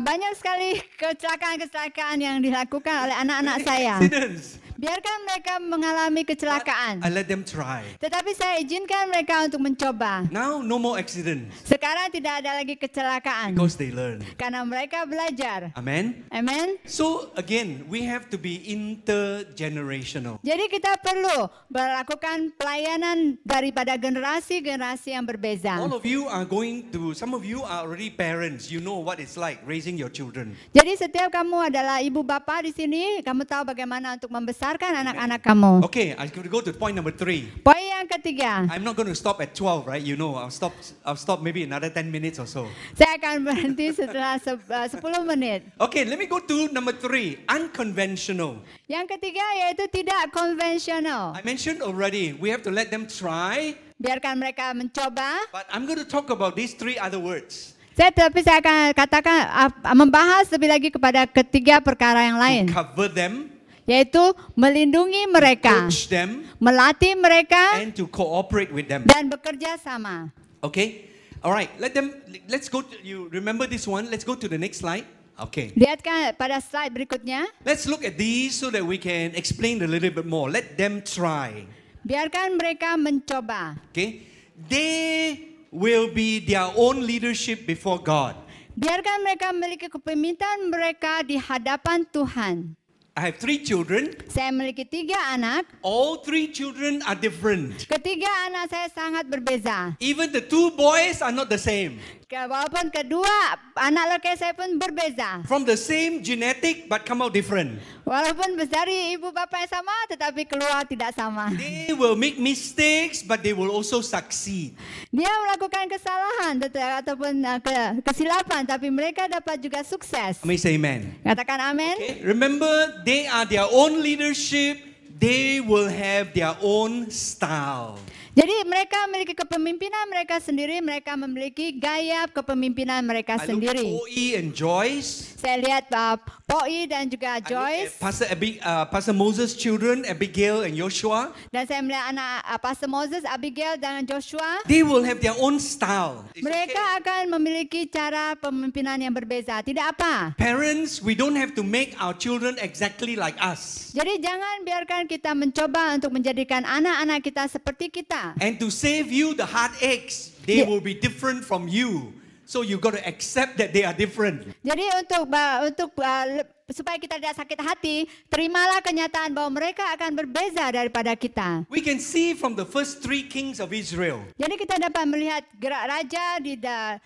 Banyak sekali kecelakaan-kecelakaan yang dilakukan oleh anak-anak saya. Accidents. Biarkan mereka mengalami kecelakaan. I, I let them try. Tetapi saya izinkan mereka untuk mencoba. Now no more accident. Sekarang tidak ada lagi kecelakaan. Because they learn. Karena mereka belajar. Amen. Amen. So again, we have to be intergenerational. Jadi kita perlu melakukan pelayanan daripada generasi-generasi yang berbeza. All of you are going to some of you are already parents. You know what it's like raising your children. Jadi setiap kamu adalah ibu bapa di sini, kamu tahu bagaimana untuk membesar membesarkan anak-anak kamu. Okay, I could go to point number three. Poin yang ketiga. I'm not going to stop at 12, right? You know, I'll stop I'll stop maybe another 10 minutes or so. Saya akan berhenti setelah 10 eh, menit. Okay, let me go to number three, unconventional. Yang ketiga yaitu tidak konvensional. I mentioned already, we have to let them try. Biarkan mereka mencoba. But I'm going to talk about these three other words. Saya tapi saya akan katakan ah, membahas lebih lagi kepada ketiga perkara yang lain. To cover them yaitu melindungi mereka, them, melatih mereka, and to cooperate with them. dan bekerja sama. Okay, alright. Let them. Let's go. To, you remember this one? Let's go to the next slide. Okay. Lihatkan pada slide berikutnya. Let's look at these so that we can explain a little bit more. Let them try. Biarkan mereka mencoba. Okay. They will be their own leadership before God. Biarkan mereka memiliki kepemimpinan mereka di hadapan Tuhan. I have three children. Saya memiliki tiga anak. All three children are different. Ketiga anak saya sangat berbeza. Even the two boys are not the same. Walaupun kedua anak lelaki saya pun berbeza. From the same genetic but come out different. Walaupun dari ibu bapa yang sama tetapi keluar tidak sama. They will make mistakes but they will also succeed. Dia melakukan kesalahan ataupun eh, kesilapan tapi mereka dapat juga sukses. May say amen. Katakan amin. Okay. Remember they are their own leadership, they will have their own style. Jadi mereka memiliki kepemimpinan mereka sendiri, mereka memiliki gaya kepemimpinan mereka I sendiri. Poi e and Joyce. Saya lihat uh, Poi e dan juga Joyce. Pastor, Abi, uh, Pastor Moses children, Abigail and Joshua. Dan saya melihat anak uh, Pastor Moses, Abigail dan Joshua. They will have their own style. It's mereka okay. akan memiliki cara kepemimpinan yang berbeza, tidak apa. Parents, we don't have to make our children exactly like us. Jadi jangan biarkan kita mencoba untuk menjadikan anak-anak kita seperti kita. And to save you the heartaches, they yeah. will be different from you. So you got to accept that they are different. Jadi untuk uh, untuk uh, supaya kita tidak sakit hati, terimalah kenyataan bahwa mereka akan berbeza daripada kita. We can see from the first three kings of Israel. Jadi kita dapat melihat gerak raja di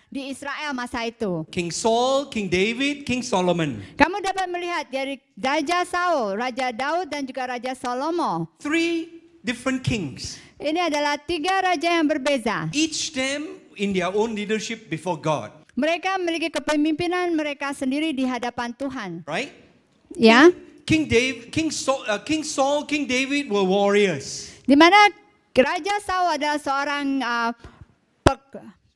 di Israel masa itu. King Saul, King David, King Solomon. Kamu dapat melihat dari Raja Saul, Raja Daud dan juga Raja Salomo. Three different kings. Ini adalah tiga raja yang berbeza. Each them in their own leadership before God. Mereka memiliki kepemimpinan mereka sendiri di hadapan Tuhan. Right? Ya. Yeah. King David, King Saul, uh, King Saul, King David were warriors. Di mana Raja Saul adalah seorang uh, pe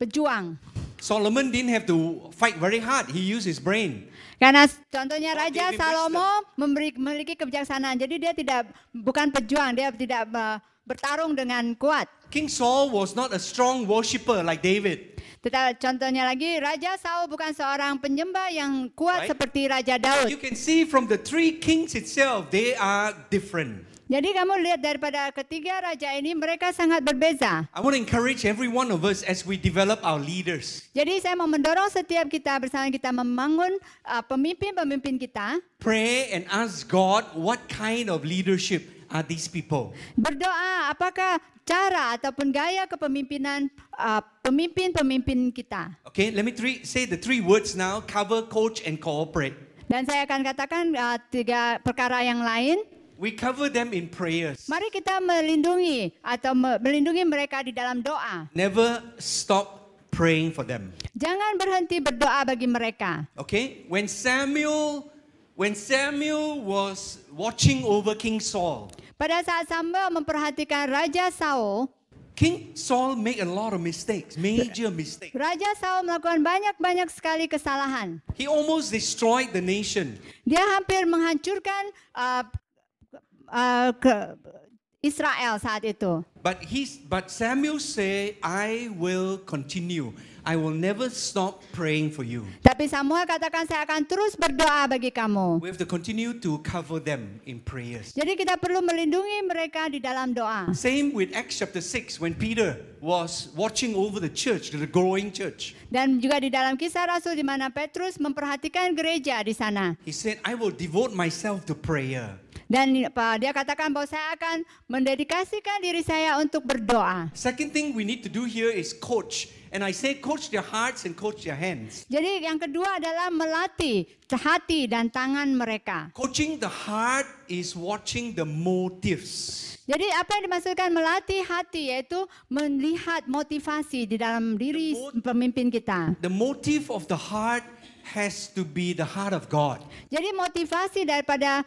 pejuang. Solomon didn't have to fight very hard. He used his brain. Karena contohnya Raja Salomo memiliki kebijaksanaan. Jadi dia tidak bukan pejuang, dia tidak uh, bertarung dengan kuat. King Saul was not a strong worshipper like David. Tetapi contohnya lagi Raja Saul bukan seorang penyembah yang kuat right? seperti Raja Daud. You can see from the three kings itself they are different. Jadi kamu lihat daripada ketiga raja ini mereka sangat berbeza. I want to encourage every one of us as we develop our leaders. Jadi saya mau mendorong setiap kita bersama kita membangun uh, pemimpin-pemimpin uh, pemimpin -pemimpin kita. Pray and ask God what kind of leadership are these people? Berdoa, apakah cara ataupun gaya kepemimpinan uh, pemimpin-pemimpin kita? Okay, let me three, say the three words now: cover, coach, and cooperate. Dan saya akan katakan uh, tiga perkara yang lain. We cover them in prayers. Mari kita melindungi atau melindungi mereka di dalam doa. Never stop praying for them. Jangan berhenti berdoa bagi mereka. Okay, when Samuel when Samuel was watching over King Saul, pada saat Samuel memperhatikan Raja Saul, King Saul made a lot of mistakes, major mistakes. Raja Saul melakukan banyak-banyak sekali kesalahan. He almost destroyed the nation. Dia hampir menghancurkan uh, uh, ke Israel saat itu. But he's, but Samuel say, I will continue. I will never stop praying for you. Tapi semua katakan saya akan terus berdoa bagi kamu. We have to continue to cover them in prayers. Jadi kita perlu melindungi mereka di dalam doa. Same with Acts chapter 6 when Peter was watching over the church, the growing church. Dan juga di dalam kisah Rasul di mana Petrus memperhatikan gereja di sana. He said, I will devote myself to prayer. Dan dia katakan bahwa saya akan mendedikasikan diri saya untuk berdoa. Second thing we need to do here is coach. And I say coach their hearts and coach their hands. Jadi yang kedua adalah melatih hati dan tangan mereka. Coaching the heart is watching the motives. Jadi apa yang dimaksudkan melatih hati yaitu melihat motivasi di dalam diri pemimpin kita. The motive of the heart has to be the heart of God. Jadi motivasi daripada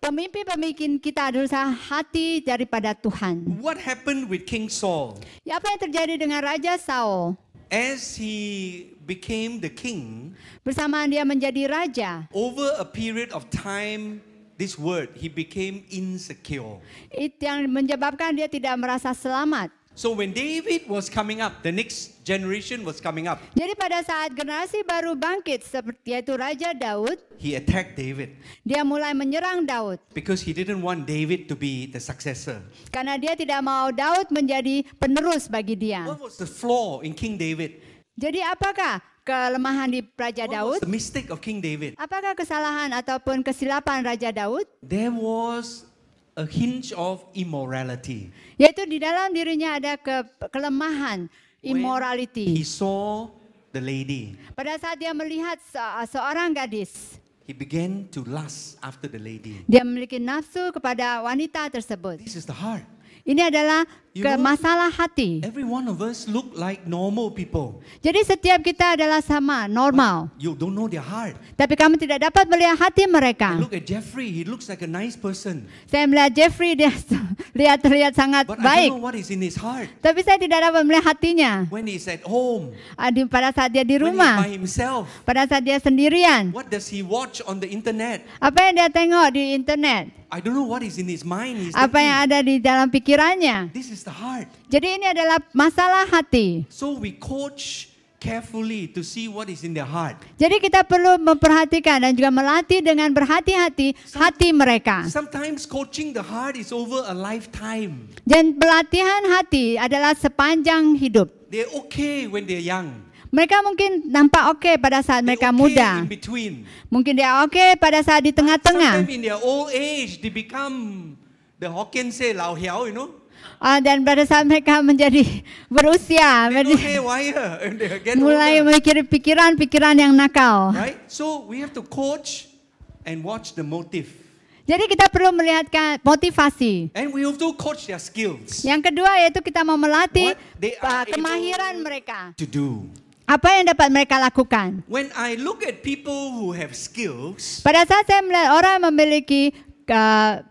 pemimpin-pemimpin kita adalah hati daripada Tuhan. What happened with King Saul? Ya, apa yang terjadi dengan Raja Saul? As he became the king, bersamaan dia menjadi raja. Over a period of time, this word he became insecure. It yang menyebabkan dia tidak merasa selamat. So when David was coming up, the next generation was coming up. Jadi pada saat generasi baru bangkit seperti yaitu Raja Daud, he attacked David. Dia mulai menyerang Daud. Because he didn't want David to be the successor. Karena dia tidak mau Daud menjadi penerus bagi dia. What was the flaw in King David? Jadi apakah kelemahan di Raja Daud? What was the mistake of King David? Apakah kesalahan ataupun kesilapan Raja Daud? There was a hinge of immorality. Yaitu di dalam dirinya ada ke, kelemahan, immorality. When he saw the lady. Pada saat dia melihat se seorang gadis. He began to lust after the lady. Dia memiliki nafsu kepada wanita tersebut. This is the heart. Ini adalah ke masalah hati. Every one of us look like normal people. Jadi setiap kita adalah sama, normal. But you don't know their heart. Tapi kamu tidak dapat melihat hati mereka. I look at Jeffrey, he looks like a nice person. Saya melihat Jeffrey dia terlihat sangat But baik. I don't know what is in his heart. Tapi saya tidak dapat melihat hatinya. When he's at home. Ah, pada saat dia di rumah. When he's by himself. Pada saat dia sendirian. What does he watch on the internet? Apa yang dia tengok di internet? I don't know what is in his mind. He's Apa yang ada di dalam pikirannya? This is the heart. Jadi ini adalah masalah hati. So we coach carefully to see what is in their heart. Jadi kita perlu memperhatikan dan juga melatih dengan berhati-hati hati mereka. Sometimes coaching the heart is over a lifetime. Dan pelatihan hati adalah sepanjang hidup. They're okay when they're young. Mereka mungkin nampak oke okay pada saat mereka okay muda. Mungkin dia oke okay pada saat di tengah-tengah. Sometimes in their old age they become the Hokkien say lao hiao, you know. Uh, dan pada saat mereka menjadi berusia, mulai memikir pikiran-pikiran yang nakal. Right? So we have to coach and watch the motive. Jadi kita perlu melihatkan motivasi. And we have to coach their skills. Yang kedua yaitu kita mau melatih uh, kemahiran mereka. To do apa yang dapat mereka lakukan? When I look at people who have skills, pada saat saya melihat orang yang memiliki uh,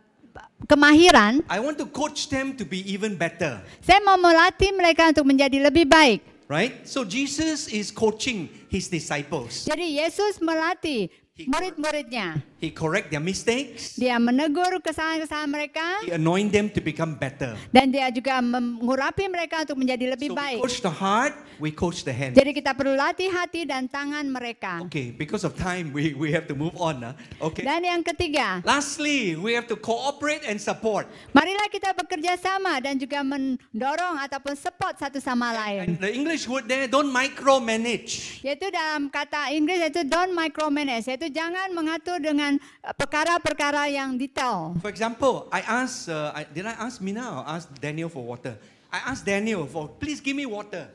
kemahiran. I want to coach them to be even better. Saya mau melatih mereka untuk menjadi lebih baik. Right? So Jesus is coaching his disciples. Jadi Yesus melatih murid-muridnya. He correct their mistakes. Dia menegur kesalahan-kesalahan mereka. He anoint them to become better. Dan dia juga mengurapi mereka untuk menjadi lebih so baik. We coach the heart, we coach the hand. Jadi kita perlu latih hati dan tangan mereka. Okay, because of time we we have to move on. Huh? Okay. Dan yang ketiga. Lastly, we have to cooperate and support. Marilah kita bekerja sama dan juga mendorong ataupun support satu sama lain. And the English word there don't micromanage. Yaitu dalam kata Inggris yaitu don't micromanage yaitu jangan mengatur dengan dengan uh, perkara-perkara yang detail. For example, I ask, uh, I, did I ask Mina or ask Daniel for water? I ask Daniel for, please give me water.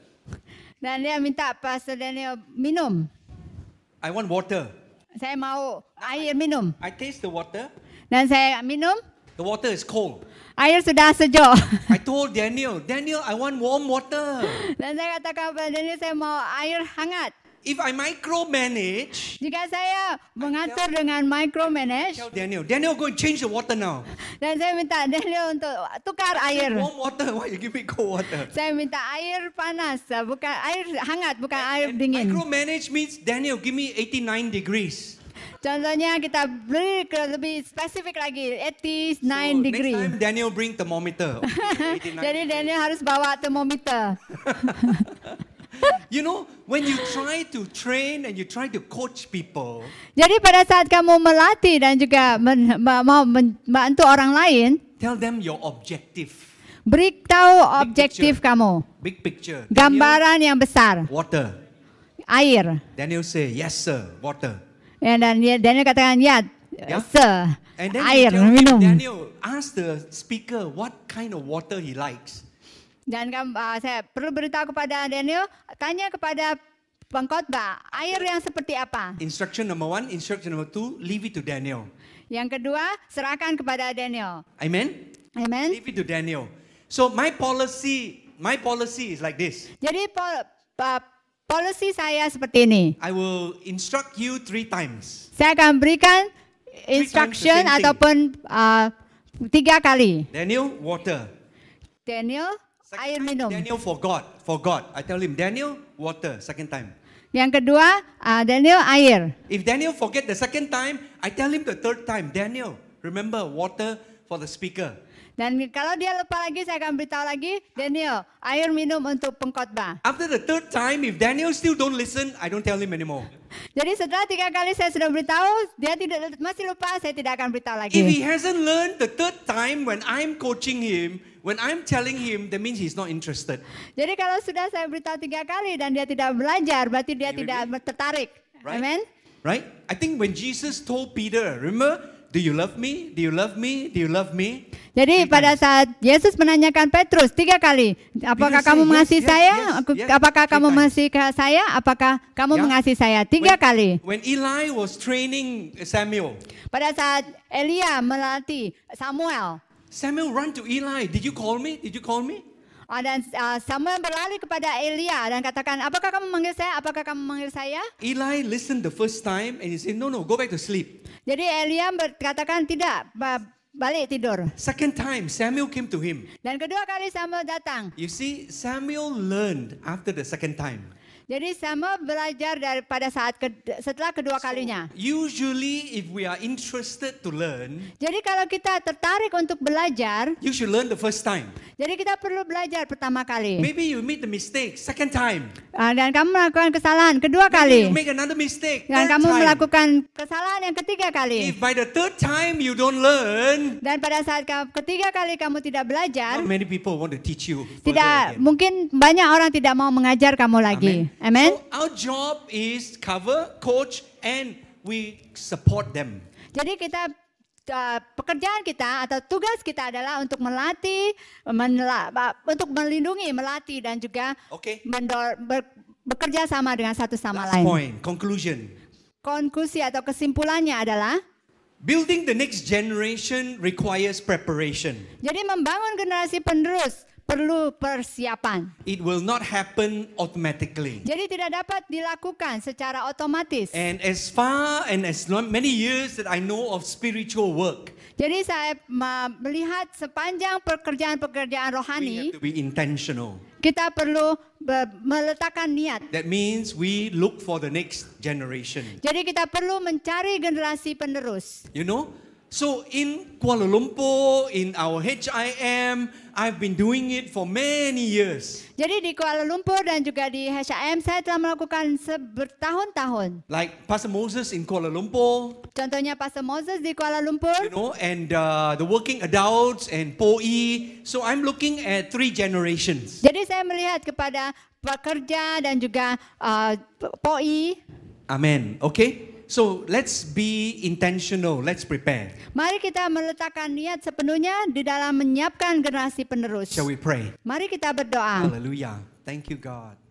Dan dia minta Pastor Daniel minum. I want water. Saya mahu air minum. I taste the water. Dan saya minum. The water is cold. Air sudah sejuk. I told Daniel, Daniel, I want warm water. Dan saya katakan pada Daniel, saya mahu air hangat. If I micromanage, jika saya mengatur dengan micromanage, Daniel, Daniel go and change the water now. Dan saya minta Daniel untuk tukar I air. Warm water, why you give me cold water? Saya minta air panas, eh, bukan air hangat, bukan and, air dingin. Micromanage means Daniel, give me 89 degrees. Contohnya kita beri lebih spesifik lagi 89 so, degrees. Next time Daniel bring thermometer. Okay, Jadi Daniel harus bawa thermometer. you know, when you try to train and you try to coach people. Jadi pada saat kamu melatih dan juga men, mau membantu orang lain, tell them your objective. Beritahu objektif kamu. Big picture. Gambaran yang besar. Water. Air. Daniel say, yes sir, water. And then Daniel katakan, ya, yeah. sir, and then air, minum. Daniel ask the speaker what kind of water he likes. Dan uh, saya perlu beritahu kepada Daniel, tanya kepada pengkhotbah, air yang seperti apa? Instruction number one, instruction number two, leave it to Daniel. Yang kedua, serahkan kepada Daniel. Amen. Amen. Leave it to Daniel. So my policy, my policy is like this. Jadi pol, uh, policy saya seperti ini. I will instruct you three times. Saya akan berikan instruction ataupun uh, tiga kali. Daniel, water. Daniel, second air minum. Daniel forgot, forgot. I tell him, Daniel, water, second time. Yang kedua, uh, Daniel air. If Daniel forget the second time, I tell him the third time, Daniel, remember water for the speaker. Dan kalau dia lupa lagi, saya akan beritahu lagi, Daniel, air minum untuk pengkhotbah. After the third time, if Daniel still don't listen, I don't tell him anymore. Jadi setelah tiga kali saya sudah beritahu, dia tidak masih lupa, saya tidak akan beritahu lagi. If he hasn't learned the third time when I'm coaching him, when I'm telling him, that means he's not interested. Jadi kalau sudah saya beritahu tiga kali dan dia tidak belajar, berarti dia iya, tidak iya. tertarik. Right? Amen? Right? I think when Jesus told Peter, remember Do you love me? Do you love me? Do you love me? Jadi Three pada times. saat Yesus menanyakan Petrus tiga kali, apakah kamu mengasihi yes, saya? Yes, yes, apakah kamu mengasihi saya? Apakah kamu yeah. mengasihi saya? Tiga when, kali. When Eli was training Samuel. Pada saat Elia melatih Samuel. Samuel run to Eli. Did you call me? Did you call me? Oh, dan uh, ah, Samuel berlari kepada Elia dan katakan, apakah kamu memanggil saya? Apakah kamu memanggil saya? Eli listen the first time and he said, no, no, go back to sleep. Jadi Elia berkatakan tidak, balik tidur. Second time, Samuel came to him. Dan kedua kali Samuel datang. You see, Samuel learned after the second time. Jadi sama belajar daripada saat ke, setelah kedua so, kalinya. Usually if we are interested to learn. Jadi kalau kita tertarik untuk belajar. You should learn the first time. Jadi kita perlu belajar pertama kali. Maybe you make the mistake second time. Ah, dan kamu melakukan kesalahan kedua kali. You make another mistake. Dan kamu melakukan kesalahan yang ketiga kali. If by the third time you don't learn. Dan pada saat ketiga kali kamu tidak belajar. many people want to teach you. Tidak mungkin banyak orang tidak mau mengajar kamu lagi. Amen. So our job is cover, coach and we support them. Jadi kita uh, pekerjaan kita atau tugas kita adalah untuk melatih, untuk melindungi, melatih dan juga okay. mendor, ber, bekerja sama dengan satu sama Last lain. Point, conclusion. Konklusi atau kesimpulannya adalah Building the next generation requires preparation. Jadi membangun generasi penerus perlu persiapan. It will not happen automatically. Jadi tidak dapat dilakukan secara otomatis. And as far and as many years that I know of spiritual work. Jadi saya melihat sepanjang pekerjaan-pekerjaan rohani, we have to be intentional. Kita perlu meletakkan niat. That means we look for the next generation. Jadi kita perlu mencari generasi penerus. You know, so in Kuala Lumpur, in our HIM, I've been doing it for many years. Jadi di Kuala Lumpur dan juga di HCM saya telah melakukan bertahun-tahun. Like Pastor Moses in Kuala Lumpur. Contohnya Pastor Moses di Kuala Lumpur. You know, and uh, the working adults and POI. E. So I'm looking at three generations. Jadi saya melihat kepada pekerja dan juga uh, POI. E. Amen. Okay. So let's be intentional, let's prepare. Mari kita meletakkan niat sepenuhnya di dalam menyiapkan generasi penerus. Shall we pray? Mari kita berdoa. Hallelujah. Thank you God.